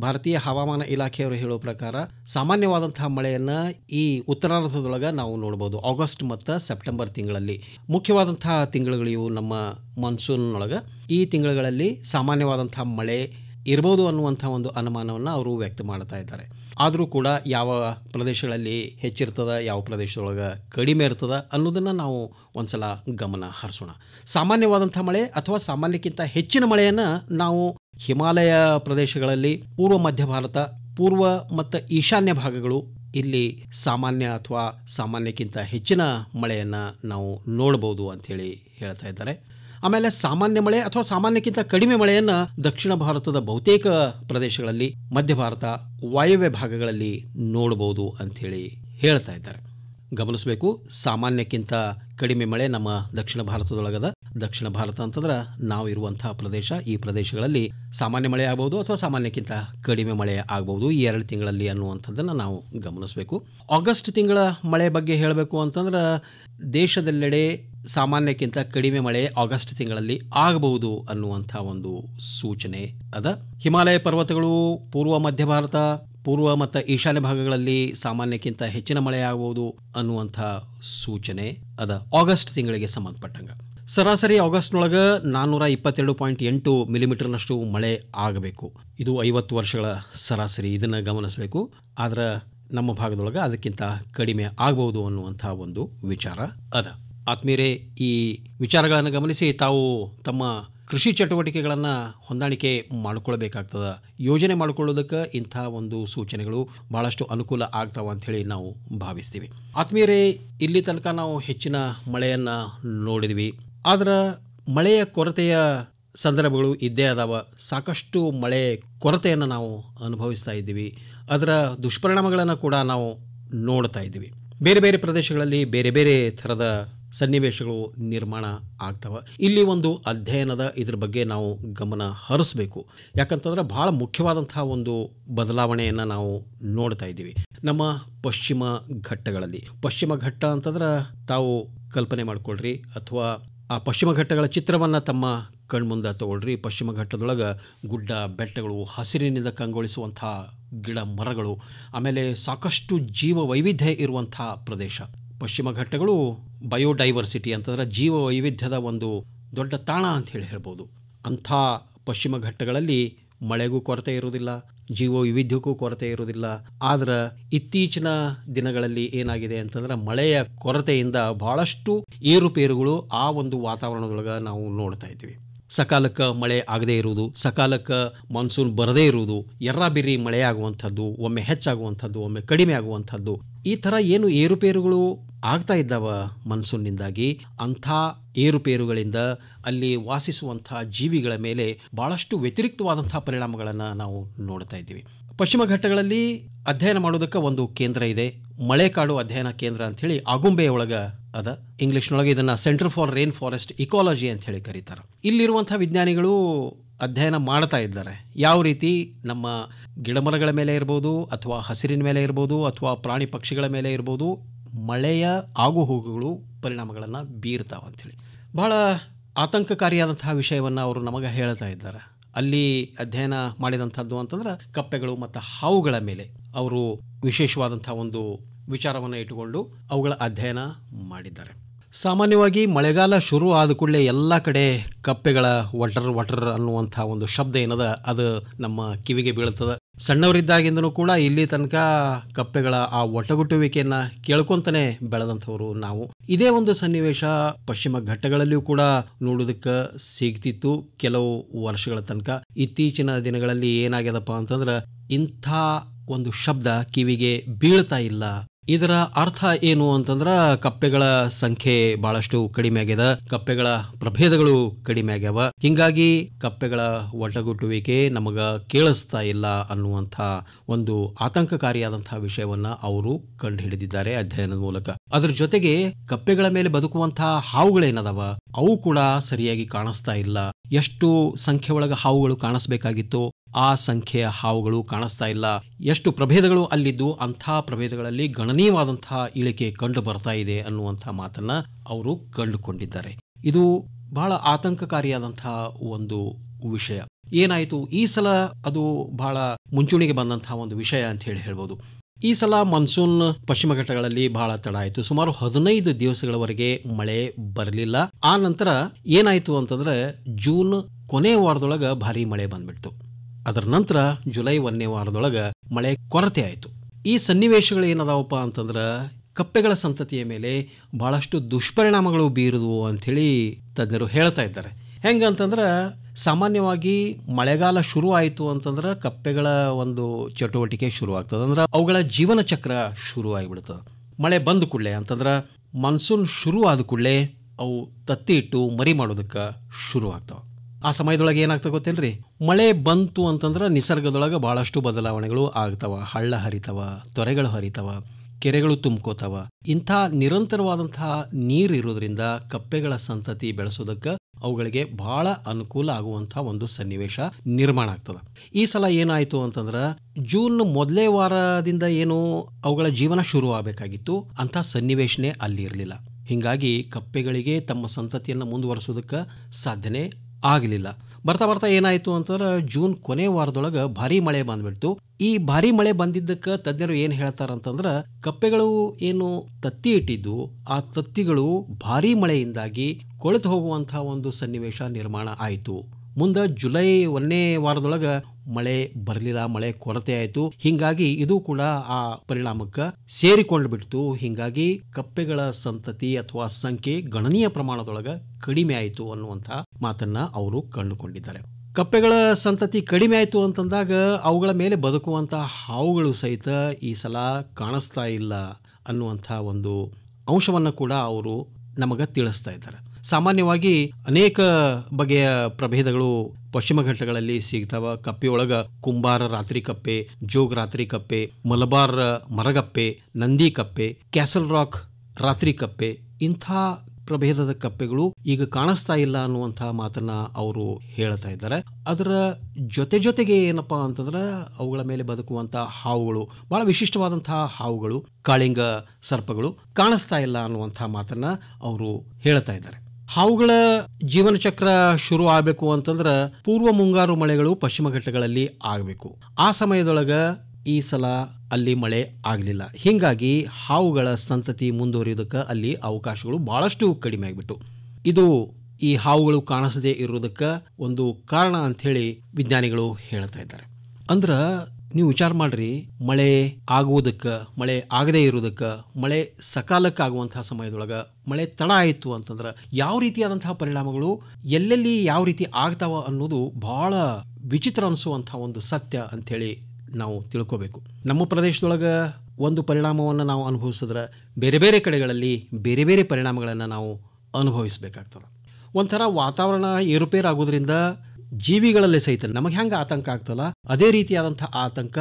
Speaker 1: ಭಾರತೀಯ ಹವಾಮಾನ ಇಲಾಖೆಯವರು ಹೇಳೋ ಪ್ರಕಾರ ಸಾಮಾನ್ಯವಾದಂತಹ ಮಳೆಯನ್ನು ಈ ಉತ್ತರಾರ್ಧದೊಳಗ ನಾವು ನೋಡ್ಬೋದು ಆಗಸ್ಟ್ ಮತ್ತು ಸೆಪ್ಟೆಂಬರ್ ತಿಂಗಳಲ್ಲಿ ಮುಖ್ಯವಾದಂತಹ ತಿಂಗಳುಗಳಿವು ನಮ್ಮ ಮಾನ್ಸೂನ್ನೊಳಗೆ ಈ ತಿಂಗಳುಗಳಲ್ಲಿ ಸಾಮಾನ್ಯವಾದಂತಹ ಮಳೆ ಇರ್ಬೋದು ಅನ್ನುವಂಥ ಒಂದು ಅನುಮಾನವನ್ನು ಅವರು ವ್ಯಕ್ತ ಮಾಡ್ತಾ ಇದ್ದಾರೆ ಆದರೂ ಕೂಡ ಯಾವ ಪ್ರದೇಶಗಳಲ್ಲಿ ಹೆಚ್ಚಿರ್ತದೆ ಯಾವ ಪ್ರದೇಶದೊಳಗೆ ಕಡಿಮೆ ಇರ್ತದೆ ಅನ್ನೋದನ್ನು ನಾವು ಒಂದು ಸಲ ಗಮನ ಹರಿಸೋಣ ಸಾಮಾನ್ಯವಾದಂಥ ಮಳೆ ಅಥವಾ ಸಾಮಾನ್ಯಕ್ಕಿಂತ ಹೆಚ್ಚಿನ ಮಳೆಯನ್ನು ನಾವು ಹಿಮಾಲಯ ಪ್ರದೇಶಗಳಲ್ಲಿ ಪೂರ್ವ ಮಧ್ಯ ಭಾರತ ಪೂರ್ವ ಮತ್ತು ಈಶಾನ್ಯ ಭಾಗಗಳು ಇಲ್ಲಿ ಸಾಮಾನ್ಯ ಅಥವಾ ಸಾಮಾನ್ಯಕ್ಕಿಂತ ಹೆಚ್ಚಿನ ಮಳೆಯನ್ನು ನಾವು ನೋಡ್ಬೋದು ಅಂಥೇಳಿ ಹೇಳ್ತಾ ಇದ್ದಾರೆ ಆಮೇಲೆ ಸಾಮಾನ್ಯ ಮಳೆ ಅಥವಾ ಸಾಮಾನ್ಯಕ್ಕಿಂತ ಕಡಿಮೆ ಮಳೆಯನ್ನು ದಕ್ಷಿಣ ಭಾರತದ ಬಹುತೇಕ ಪ್ರದೇಶಗಳಲ್ಲಿ ಮಧ್ಯ ಭಾರತ ವಾಯವ್ಯ ಭಾಗಗಳಲ್ಲಿ ನೋಡಬಹುದು ಹೇಳಿ ಹೇಳ್ತಾ ಇದ್ದಾರೆ ಗಮನಿಸಬೇಕು ಸಾಮಾನ್ಯಕ್ಕಿಂತ ಕಡಿಮೆ ಮಳೆ ನಮ್ಮ ದಕ್ಷಿಣ ಭಾರತದೊಳಗದ ದಕ್ಷಿಣ ಭಾರತ ಅಂತಂದ್ರೆ ನಾವು ಇರುವಂತಹ ಪ್ರದೇಶ ಈ ಪ್ರದೇಶಗಳಲ್ಲಿ ಸಾಮಾನ್ಯ ಮಳೆ ಆಗಬಹುದು ಅಥವಾ ಸಾಮಾನ್ಯಕ್ಕಿಂತ ಕಡಿಮೆ ಮಳೆ ಆಗಬಹುದು ಈ ಎರಡು ತಿಂಗಳಲ್ಲಿ ಅನ್ನುವಂಥದ್ದನ್ನು ನಾವು ಗಮನಿಸಬೇಕು ಆಗಸ್ಟ್ ತಿಂಗಳ ಮಳೆ ಬಗ್ಗೆ ಹೇಳಬೇಕು ಅಂತಂದ್ರೆ ದೇಶದೆಲ್ಲೆಡೆ ಸಾಮಾನ್ಯಕ್ಕಿಂತ ಕಡಿಮೆ ಮಳೆ ಆಗಸ್ಟ್ ತಿಂಗಳಲ್ಲಿ ಆಗಬಹುದು ಅನ್ನುವಂಥ ಒಂದು ಸೂಚನೆ ಅದ ಹಿಮಾಲಯ ಪರ್ವತಗಳು ಪೂರ್ವ ಮಧ್ಯ ಭಾರತ ಪೂರ್ವ ಮತ್ತು ಈಶಾನ್ಯ ಭಾಗಗಳಲ್ಲಿ ಸಾಮಾನ್ಯಕ್ಕಿಂತ ಹೆಚ್ಚಿನ ಮಳೆ ಆಗಬಹುದು ಅನ್ನುವಂಥ ಸೂಚನೆ ಅದ ಆಗಸ್ಟ್ ತಿಂಗಳಿಗೆ ಸಂಬಂಧಪಟ್ಟಂಗ ಸರಾಸರಿ ಆಗಸ್ಟ್ನೊಳಗೆ ನಾನ್ನೂರ ಇಪ್ಪತ್ತೆರಡು ಪಾಯಿಂಟ್ ಎಂಟು ಮಿಲಿಮೀಟರ್ನಷ್ಟು ಮಳೆ ಆಗಬೇಕು ಇದು ಐವತ್ತು ವರ್ಷಗಳ ಸರಾಸರಿ ಇದನ್ನು ಗಮನಿಸಬೇಕು ಆದರೆ ನಮ್ಮ ಭಾಗದೊಳಗೆ ಅದಕ್ಕಿಂತ ಕಡಿಮೆ ಆಗಬಹುದು ಅನ್ನುವಂಥ ಒಂದು ವಿಚಾರ ಅದ ಆತ್ಮೀಯರೇ ಈ ವಿಚಾರಗಳನ್ನು ಗಮನಿಸಿ ತಾವು ತಮ್ಮ ಕೃಷಿ ಚಟುವಟಿಕೆಗಳನ್ನು ಹೊಂದಾಣಿಕೆ ಮಾಡಿಕೊಳ್ಬೇಕಾಗ್ತದೆ ಯೋಜನೆ ಮಾಡಿಕೊಳ್ಳೋದಕ್ಕೆ ಇಂಥ ಒಂದು ಸೂಚನೆಗಳು ಭಾಳಷ್ಟು ಅನುಕೂಲ ಆಗ್ತಾವ ಅಂಥೇಳಿ ನಾವು ಭಾವಿಸ್ತೀವಿ ಆತ್ಮೀಯರೇ ಇಲ್ಲಿ ತನಕ ನಾವು ಹೆಚ್ಚಿನ ಮಳೆಯನ್ನು ನೋಡಿದ್ವಿ ಆದ್ರೆ ಮಳೆಯ ಕೊರತೆಯ ಸಂದರ್ಭಗಳು ಇದ್ದೇ ಅದಾವ ಸಾಕಷ್ಟು ಮಳೆ ಕೊರತೆಯನ್ನು ನಾವು ಅನುಭವಿಸ್ತಾ ಇದ್ದೀವಿ ಅದರ ದುಷ್ಪರಿಣಾಮಗಳನ್ನು ಕೂಡ ನಾವು ನೋಡ್ತಾ ಇದ್ದೀವಿ ಬೇರೆ ಬೇರೆ ಪ್ರದೇಶಗಳಲ್ಲಿ ಬೇರೆ ಬೇರೆ ಥರದ ಸನ್ನಿವೇಶಗಳು ನಿರ್ಮಾಣ ಆಗ್ತವೆ ಇಲ್ಲಿ ಒಂದು ಅಧ್ಯಯನದ ಇದ್ರ ಬಗ್ಗೆ ನಾವು ಗಮನ ಹರಿಸಬೇಕು ಯಾಕಂತಂದ್ರೆ ಭಾಳ ಮುಖ್ಯವಾದಂತಹ ಒಂದು ಬದಲಾವಣೆಯನ್ನು ನಾವು ನೋಡ್ತಾ ಇದ್ದೀವಿ ನಮ್ಮ ಪಶ್ಚಿಮ ಘಟ್ಟಗಳಲ್ಲಿ ಪಶ್ಚಿಮ ಘಟ್ಟ ಅಂತಂದ್ರೆ ತಾವು ಕಲ್ಪನೆ ಮಾಡ್ಕೊಳ್ರಿ ಅಥವಾ ಆ ಪಶ್ಚಿಮ ಘಟ್ಟಗಳ ಚಿತ್ರವನ್ನು ತಮ್ಮ ಕಣ್ಮುಂದ ತಗೊಳ್ರಿ ಪಶ್ಚಿಮ ಘಟ್ಟದೊಳಗೆ ಗುಡ್ಡ ಬೆಟ್ಟಗಳು ಹಸಿರಿನಿಂದ ಕಂಗೊಳಿಸುವಂಥ ಗಿಡ ಮರಗಳು ಆಮೇಲೆ ಸಾಕಷ್ಟು ಜೀವ ವೈವಿಧ್ಯ ಇರುವಂಥ ಪ್ರದೇಶ ಪಶ್ಚಿಮ ಘಟ್ಟಗಳು ಬಯೋಡೈವರ್ಸಿಟಿ ಅಂತಂದರೆ ಜೀವ ವೈವಿಧ್ಯದ ಒಂದು ದೊಡ್ಡ ತಾಣ ಅಂತ ಹೇಳಿ ಹೇಳ್ಬೋದು ಅಂಥ ಪಶ್ಚಿಮ ಘಟ್ಟಗಳಲ್ಲಿ ಮಳೆಗೂ ಕೊರತೆ ಇರುವುದಿಲ್ಲ ಜೀವ ವೈವಿಧ್ಯಕ್ಕೂ ಕೊರತೆ ಇರುವುದಿಲ್ಲ ಆದರೆ ಇತ್ತೀಚಿನ ದಿನಗಳಲ್ಲಿ ಏನಾಗಿದೆ ಅಂತಂದ್ರೆ ಮಳೆಯ ಕೊರತೆಯಿಂದ ಭಾಳಷ್ಟು ಏರುಪೇರುಗಳು ಆ ಒಂದು ವಾತಾವರಣದೊಳಗೆ ನಾವು ನೋಡ್ತಾ ಇದ್ದೀವಿ ಸಕಾಲಕ್ಕೆ ಮಳೆ ಆಗದೇ ಇರುವುದು ಸಕಾಲಕ್ಕೆ ಮಾನ್ಸೂನ್ ಬರದೇ ಇರುವುದು ಮಳೆ ಆಗುವಂಥದ್ದು ಒಮ್ಮೆ ಹೆಚ್ಚಾಗುವಂಥದ್ದು ಒಮ್ಮೆ ಕಡಿಮೆ ಆಗುವಂಥದ್ದು ಈ ಥರ ಏನು ಏರುಪೇರುಗಳು ಆಗ್ತಾ ಇದ್ದಾವ ಮನ್ಸೂನ್ನಿಂದಾಗಿ ಅಂಥ ಏರುಪೇರುಗಳಿಂದ ಅಲ್ಲಿ ವಾಸಿಸುವಂಥ ಜೀವಿಗಳ ಮೇಲೆ ಭಾಳಷ್ಟು ವ್ಯತಿರಿಕ್ತವಾದಂಥ ಪರಿಣಾಮಗಳನ್ನು ನಾವು ನೋಡ್ತಾ ಇದ್ದೀವಿ ಪಶ್ಚಿಮ ಘಟ್ಟಗಳಲ್ಲಿ ಅಧ್ಯಯನ ಮಾಡೋದಕ್ಕೆ ಒಂದು ಕೇಂದ್ರ ಇದೆ ಮಳೆಕಾಡು ಅಧ್ಯಯನ ಕೇಂದ್ರ ಅಂಥೇಳಿ ಆಗುಂಬೆಯ ಒಳಗೆ ಅದ ಇಂಗ್ಲೀಷ್ನೊಳಗೆ ಇದನ್ನು centre for rain forest ecology ಅಂತ ಹೇಳಿ ಕರೀತಾರೆ ಇಲ್ಲಿರುವಂಥ ವಿಜ್ಞಾನಿಗಳು ಅಧ್ಯಯನ ಮಾಡ್ತಾ ಇದ್ದಾರೆ ಯಾವ ರೀತಿ ನಮ್ಮ ಗಿಡಮರಗಳ ಮೇಲೆ ಇರ್ಬೋದು ಅಥವಾ ಹಸಿರಿನ ಮೇಲೆ ಇರ್ಬೋದು ಅಥವಾ ಪ್ರಾಣಿ ಪಕ್ಷಿಗಳ ಮೇಲೆ ಇರ್ಬೋದು ಮಳೆಯ ಆಗು ಹೋಗುಗಳು ಪರಿಣಾಮಗಳನ್ನು ಬೀರ್ತಾವೆ ಅಂಥೇಳಿ ಬಹಳ ಆತಂಕಕಾರಿಯಾದಂತಹ ವಿಷಯವನ್ನು ಅವರು ನಮಗೆ ಹೇಳ್ತಾ ಇದ್ದಾರೆ ಅಲ್ಲಿ ಅಧ್ಯಯನ ಮಾಡಿದಂಥದ್ದು ಅಂತಂದ್ರೆ ಕಪ್ಪೆಗಳು ಮತ್ತು ಹಾವುಗಳ ಮೇಲೆ ಅವರು ವಿಶೇಷವಾದಂಥ ಒಂದು ವಿಚಾರವನ್ನು ಇಟ್ಟುಕೊಂಡು ಅವುಗಳ ಅಧ್ಯಯನ ಮಾಡಿದ್ದಾರೆ ಸಾಮಾನ್ಯವಾಗಿ ಮಳೆಗಾಲ ಶುರು ಆದ ಕೂಡಲೇ ಎಲ್ಲ ಕಡೆ ಕಪ್ಪೆಗಳ ವಟರ್ ವಟರ್ ಅನ್ನುವಂಥ ಒಂದು ಶಬ್ದ ಏನದ ಅದು ನಮ್ಮ ಕಿವಿಗೆ ಬೀಳ್ತದೆ ಸಣ್ಣವರಿದ್ದಾಗಿಂದನೂ ಕೂಡ ಇಲ್ಲಿ ತನಕ ಕಪ್ಪೆಗಳ ಆ ಒಟಗುಟ್ಟುವಿಕೆಯನ್ನು ಕೇಳ್ಕೊಂತಾನೆ ಬೆಳೆದಂಥವ್ರು ನಾವು ಇದೇ ಒಂದು ಸನ್ನಿವೇಶ ಪಶ್ಚಿಮ ಘಟ್ಟಗಳಲ್ಲಿಯೂ ಕೂಡ ನೋಡೋದಕ್ಕೆ ಸಿಗ್ತಿತ್ತು ಕೆಲವು ವರ್ಷಗಳ ತನಕ ಇತ್ತೀಚಿನ ದಿನಗಳಲ್ಲಿ ಏನಾಗ್ಯದಪ್ಪ ಅಂತಂದ್ರೆ ಇಂಥ ಒಂದು ಶಬ್ದ ಕಿವಿಗೆ ಬೀಳ್ತಾ ಇಲ್ಲ ಇದರ ಅರ್ಥ ಏನು ಅಂತಂದ್ರ ಕಪ್ಪೆಗಳ ಸಂಖ್ಯೆ ಬಹಳಷ್ಟು ಕಡಿಮೆ ಆಗ್ಯದ ಕಪ್ಪೆಗಳ ಪ್ರಭೇದಗಳು ಕಡಿಮೆ ಆಗ್ಯಾವ ಹಿಂಗಾಗಿ ಕಪ್ಪೆಗಳ ಒಟಗುಟ್ಟುವಿಕೆ ನಮಗ ಕೇಳಿಸ್ತಾ ಇಲ್ಲ ಅನ್ನುವಂಥ ಒಂದು ಆತಂಕಕಾರಿಯಾದಂತಹ ವಿಷಯವನ್ನ ಅವರು ಕಂಡು ಹಿಡಿದಿದ್ದಾರೆ ಅಧ್ಯಯನದ ಮೂಲಕ ಅದರ ಜೊತೆಗೆ ಕಪ್ಪೆಗಳ ಮೇಲೆ ಬದುಕುವಂತಹ ಹಾವುಗಳೇನದವ ಅವು ಕೂಡ ಸರಿಯಾಗಿ ಕಾಣಿಸ್ತಾ ಇಲ್ಲ ಎಷ್ಟು ಸಂಖ್ಯೆ ಒಳಗ ಹಾವುಗಳು ಕಾಣಿಸ್ಬೇಕಾಗಿತ್ತು ಆ ಸಂಖ್ಯೆಯ ಹಾವುಗಳು ಕಾಣಿಸ್ತಾ ಇಲ್ಲ ಎಷ್ಟು ಪ್ರಭೇದಗಳು ಅಲ್ಲಿದ್ದು ಅಂಥ ಪ್ರಭೇದಗಳಲ್ಲಿ ಗಣನೀಯವಾದಂತಹ ಇಳಿಕೆ ಕಂಡು ಬರ್ತಾ ಇದೆ ಅನ್ನುವಂಥ ಮಾತನ್ನ ಅವರು ಕಂಡುಕೊಂಡಿದ್ದಾರೆ ಇದು ಬಹಳ ಆತಂಕಕಾರಿಯಾದಂತಹ ಒಂದು ವಿಷಯ ಏನಾಯಿತು ಈ ಸಲ ಅದು ಬಹಳ ಮುಂಚೂಣಿಗೆ ಬಂದಂತಹ ಒಂದು ವಿಷಯ ಅಂತ ಹೇಳಿ ಹೇಳ್ಬೋದು ಈ ಸಲ ಮಾನ್ಸೂನ್ ಪಶ್ಚಿಮ ಘಟ್ಟಗಳಲ್ಲಿ ಬಹಳ ತಡ ಆಯಿತು ಸುಮಾರು ಹದಿನೈದು ದಿವಸಗಳವರೆಗೆ ಮಳೆ ಬರಲಿಲ್ಲ ಆ ನಂತರ ಏನಾಯಿತು ಅಂತಂದ್ರೆ ಜೂನ್ ಕೊನೆ ವಾರದೊಳಗೆ ಭಾರಿ ಮಳೆ ಬಂದ್ಬಿಡ್ತು ಅದರ ನಂತರ ಜುಲೈ ಒಂದನೇ ವಾರದೊಳಗೆ ಮಳೆ ಕೊರತೆ ಆಯಿತು ಈ ಸನ್ನಿವೇಶಗಳು ಏನದಾವಪ್ಪ ಅಂತಂದ್ರೆ ಕಪ್ಪೆಗಳ ಸಂತತಿಯ ಮೇಲೆ ಭಾಳಷ್ಟು ದುಷ್ಪರಿಣಾಮಗಳು ಬೀರಿದವು ಅಂಥೇಳಿ ತಜ್ಞರು ಹೇಳ್ತಾ ಇದ್ದಾರೆ ಹೆಂಗಂತಂದ್ರೆ ಸಾಮಾನ್ಯವಾಗಿ ಮಳೆಗಾಲ ಶುರು ಆಯಿತು ಅಂತಂದ್ರೆ ಕಪ್ಪೆಗಳ ಒಂದು ಚಟುವಟಿಕೆ ಶುರು ಆಗ್ತದೆ ಅಂದ್ರೆ ಅವುಗಳ ಜೀವನ ಚಕ್ರ ಶುರು ಆಗಿಬಿಡ್ತದೆ ಮಳೆ ಬಂದ ಕೂಡಲೇ ಅಂತಂದ್ರೆ ಮಾನ್ಸೂನ್ ಶುರು ಆದ ಕೂಡಲೇ ಅವು ತತ್ತಿ ಇಟ್ಟು ಮರಿ ಮಾಡೋದಕ್ಕೆ ಶುರು ಆಗ್ತಾವೆ ಆ ಸಮಯದೊಳಗೆ ಏನಾಗ್ತದೆ ಗೊತ್ತೇನ್ರಿ ಮಳೆ ಬಂತು ಅಂತಂದ್ರೆ ನಿಸರ್ಗದೊಳಗೆ ಭಾಳಷ್ಟು ಬದಲಾವಣೆಗಳು ಆಗ್ತವ ಹಳ್ಳ ಹರಿತವ ತೊರೆಗಳು ಹರಿತವ ಕೆರೆಗಳು ತುಂಬ್ಕೋತಾವ ಇಂಥ ನಿರಂತರವಾದಂತಹ ನೀರು ಇರೋದ್ರಿಂದ ಕಪ್ಪೆಗಳ ಸಂತತಿ ಬೆಳೆಸೋದಕ್ಕೆ ಅವುಗಳಿಗೆ ಬಹಳ ಅನುಕೂಲ ಆಗುವಂಥ ಒಂದು ಸನ್ನಿವೇಶ ನಿರ್ಮಾಣ ಆಗ್ತದೆ ಈ ಸಲ ಏನಾಯಿತು ಅಂತಂದ್ರೆ ಜೂನ್ ಮೊದಲೇ ವಾರದಿಂದ ಏನು ಅವುಗಳ ಜೀವನ ಶುರು ಆಗಬೇಕಾಗಿತ್ತು ಅಂಥ ಸನ್ನಿವೇಶನೇ ಅಲ್ಲಿ ಇರಲಿಲ್ಲ ಹೀಗಾಗಿ ಕಪ್ಪೆಗಳಿಗೆ ತಮ್ಮ ಸಂತತಿಯನ್ನು ಮುಂದುವರೆಸೋದಕ್ಕೆ ಸಾಧ್ಯನೇ ಆಗಲಿಲ್ಲ ಬರ್ತಾ ಬರ್ತಾ ಏನಾಯಿತು ಅಂತಂದ್ರೆ ಜೂನ್ ಕೊನೆ ವಾರದೊಳಗೆ ಭಾರಿ ಮಳೆ ಬಂದ್ಬಿಡ್ತು ಈ ಭಾರಿ ಮಳೆ ಬಂದಿದ್ದಕ್ಕೆ ತಜ್ಞರು ಏನು ಹೇಳ್ತಾರಂತಂದ್ರ ಕಪ್ಪೆಗಳು ಏನು ತತ್ತಿ ಇಟ್ಟಿದ್ದು ಆ ತತ್ತಿಗಳು ಭಾರಿ ಮಳೆಯಿಂದಾಗಿ ಕೊಳೆತು ಹೋಗುವಂತಹ ಒಂದು ಸನ್ನಿವೇಶ ನಿರ್ಮಾಣ ಆಯಿತು ಮುಂದೆ ಜುಲೈ ಒಂದನೇ ವಾರದೊಳಗೆ ಮಳೆ ಬರಲಿಲ್ಲ ಮಳೆ ಕೊರತೆ ಆಯಿತು ಹಿಂಗಾಗಿ ಇದು ಕೂಡ ಆ ಪರಿಣಾಮಕ್ಕೆ ಸೇರಿಕೊಂಡು ಬಿಡ್ತು ಹಿಂಗಾಗಿ ಕಪ್ಪೆಗಳ ಸಂತತಿ ಅಥವಾ ಸಂಖ್ಯೆ ಗಣನೀಯ ಪ್ರಮಾಣದೊಳಗೆ ಕಡಿಮೆ ಆಯಿತು ಅನ್ನುವಂಥ ಮಾತನ್ನ ಅವರು ಕಂಡುಕೊಂಡಿದ್ದಾರೆ ಕಪ್ಪೆಗಳ ಸಂತತಿ ಕಡಿಮೆ ಆಯಿತು ಅಂತಂದಾಗ ಅವುಗಳ ಮೇಲೆ ಬದುಕುವಂಥ ಹಾವುಗಳು ಸಹಿತ ಈ ಸಲ ಕಾಣಿಸ್ತಾ ಇಲ್ಲ ಅನ್ನುವಂಥ ಒಂದು ಅಂಶವನ್ನು ಕೂಡ ಅವರು ನಮಗೆ ತಿಳಿಸ್ತಾ ಇದ್ದಾರೆ ಸಾಮಾನ್ಯವಾಗಿ ಅನೇಕ ಬಗೆಯ ಪ್ರಭೇದಗಳು ಪಶ್ಚಿಮ ಘಟ್ಟಗಳಲ್ಲಿ ಸಿಗ್ತಾವ ಕಪ್ಪೆಯೊಳಗ ಕುಂಬಾರ ರಾತ್ರಿ ಕಪ್ಪೆ ಜೋಗ್ ರಾತ್ರಿ ಕಪ್ಪೆ ಮಲಬಾರ್ ಮರಗಪ್ಪೆ ನಂದಿ ಕಪ್ಪೆ ಕ್ಯಾಸಲ್ ರಾಕ್ ರಾತ್ರಿ ಕಪ್ಪೆ ಇಂಥ ಪ್ರಭೇದದ ಕಪ್ಪೆಗಳು ಈಗ ಕಾಣಿಸ್ತಾ ಇಲ್ಲ ಅನ್ನುವಂತಹ ಮಾತನ್ನ ಅವರು ಹೇಳ್ತಾ ಇದ್ದಾರೆ ಅದರ ಜೊತೆ ಜೊತೆಗೆ ಏನಪ್ಪಾ ಅಂತಂದ್ರೆ ಅವುಗಳ ಮೇಲೆ ಬದುಕುವಂತಹ ಹಾವುಗಳು ಬಹಳ ವಿಶಿಷ್ಟವಾದಂತಹ ಹಾವುಗಳು ಕಾಳಿಂಗ ಸರ್ಪಗಳು ಕಾಣಿಸ್ತಾ ಇಲ್ಲ ಅನ್ನುವಂತಹ ಮಾತನ್ನ ಅವರು ಹೇಳ್ತಾ ಇದ್ದಾರೆ ಹಾವುಗಳ ಜೀವನ ಚಕ್ರ ಶುರು ಆಗಬೇಕು ಅಂತಂದ್ರೆ ಪೂರ್ವ ಮುಂಗಾರು ಮಳೆಗಳು ಪಶ್ಚಿಮ ಘಟ್ಟಗಳಲ್ಲಿ ಆಗಬೇಕು ಆ ಸಮಯದೊಳಗೆ ಈ ಸಲ ಅಲ್ಲಿ ಮಳೆ ಆಗಲಿಲ್ಲ ಹೀಗಾಗಿ ಹಾವುಗಳ ಸಂತತಿ ಮುಂದುವರಿಯೋದಕ್ಕೆ ಅಲ್ಲಿ ಅವಕಾಶಗಳು ಬಹಳಷ್ಟು ಕಡಿಮೆ ಆಗಿಬಿಟ್ಟು ಇದು ಈ ಹಾವುಗಳು ಕಾಣಿಸದೇ ಇರುವುದಕ್ಕೆ ಒಂದು ಕಾರಣ ಅಂಥೇಳಿ ವಿಜ್ಞಾನಿಗಳು ಹೇಳ್ತಾ ಇದ್ದಾರೆ ಅಂದ್ರೆ ನೀವು ವಿಚಾರ ಮಾಡ್ರಿ ಮಳೆ ಆಗುವುದಕ್ಕೆ ಮಳೆ ಆಗದೇ ಇರುವುದಕ್ಕೆ ಮಳೆ ಸಕಾಲಕ್ಕೆ ಆಗುವಂತಹ ಸಮಯದೊಳಗೆ ಮಳೆ ತಡ ಆಯಿತು ಅಂತಂದ್ರೆ ಯಾವ ರೀತಿಯಾದಂತಹ ಪರಿಣಾಮಗಳು ಎಲ್ಲೆಲ್ಲಿ ಯಾವ ರೀತಿ ಆಗ್ತಾವ ಅನ್ನೋದು ಬಹಳ ವಿಚಿತ್ರ ಅನಿಸುವಂಥ ಒಂದು ಸತ್ಯ ಅಂಥೇಳಿ ನಾವು ತಿಳ್ಕೋಬೇಕು ನಮ್ಮ ಪ್ರದೇಶದೊಳಗೆ ಒಂದು ಪರಿಣಾಮವನ್ನು ನಾವು ಅನುಭವಿಸಿದ್ರೆ ಬೇರೆ ಬೇರೆ ಕಡೆಗಳಲ್ಲಿ ಬೇರೆ ಬೇರೆ ಪರಿಣಾಮಗಳನ್ನು ನಾವು ಅನುಭವಿಸಬೇಕಾಗ್ತದೆ ಒಂಥರ ವಾತಾವರಣ ಏರುಪೇರಾಗೋದ್ರಿಂದ ಜೀವಿಗಳಲ್ಲೇ ಸಹಿತ ನಮಗೆ ಹೆಂಗ ಆತಂಕ ಆಗ್ತದ ಅದೇ ರೀತಿಯಾದಂತಹ ಆತಂಕ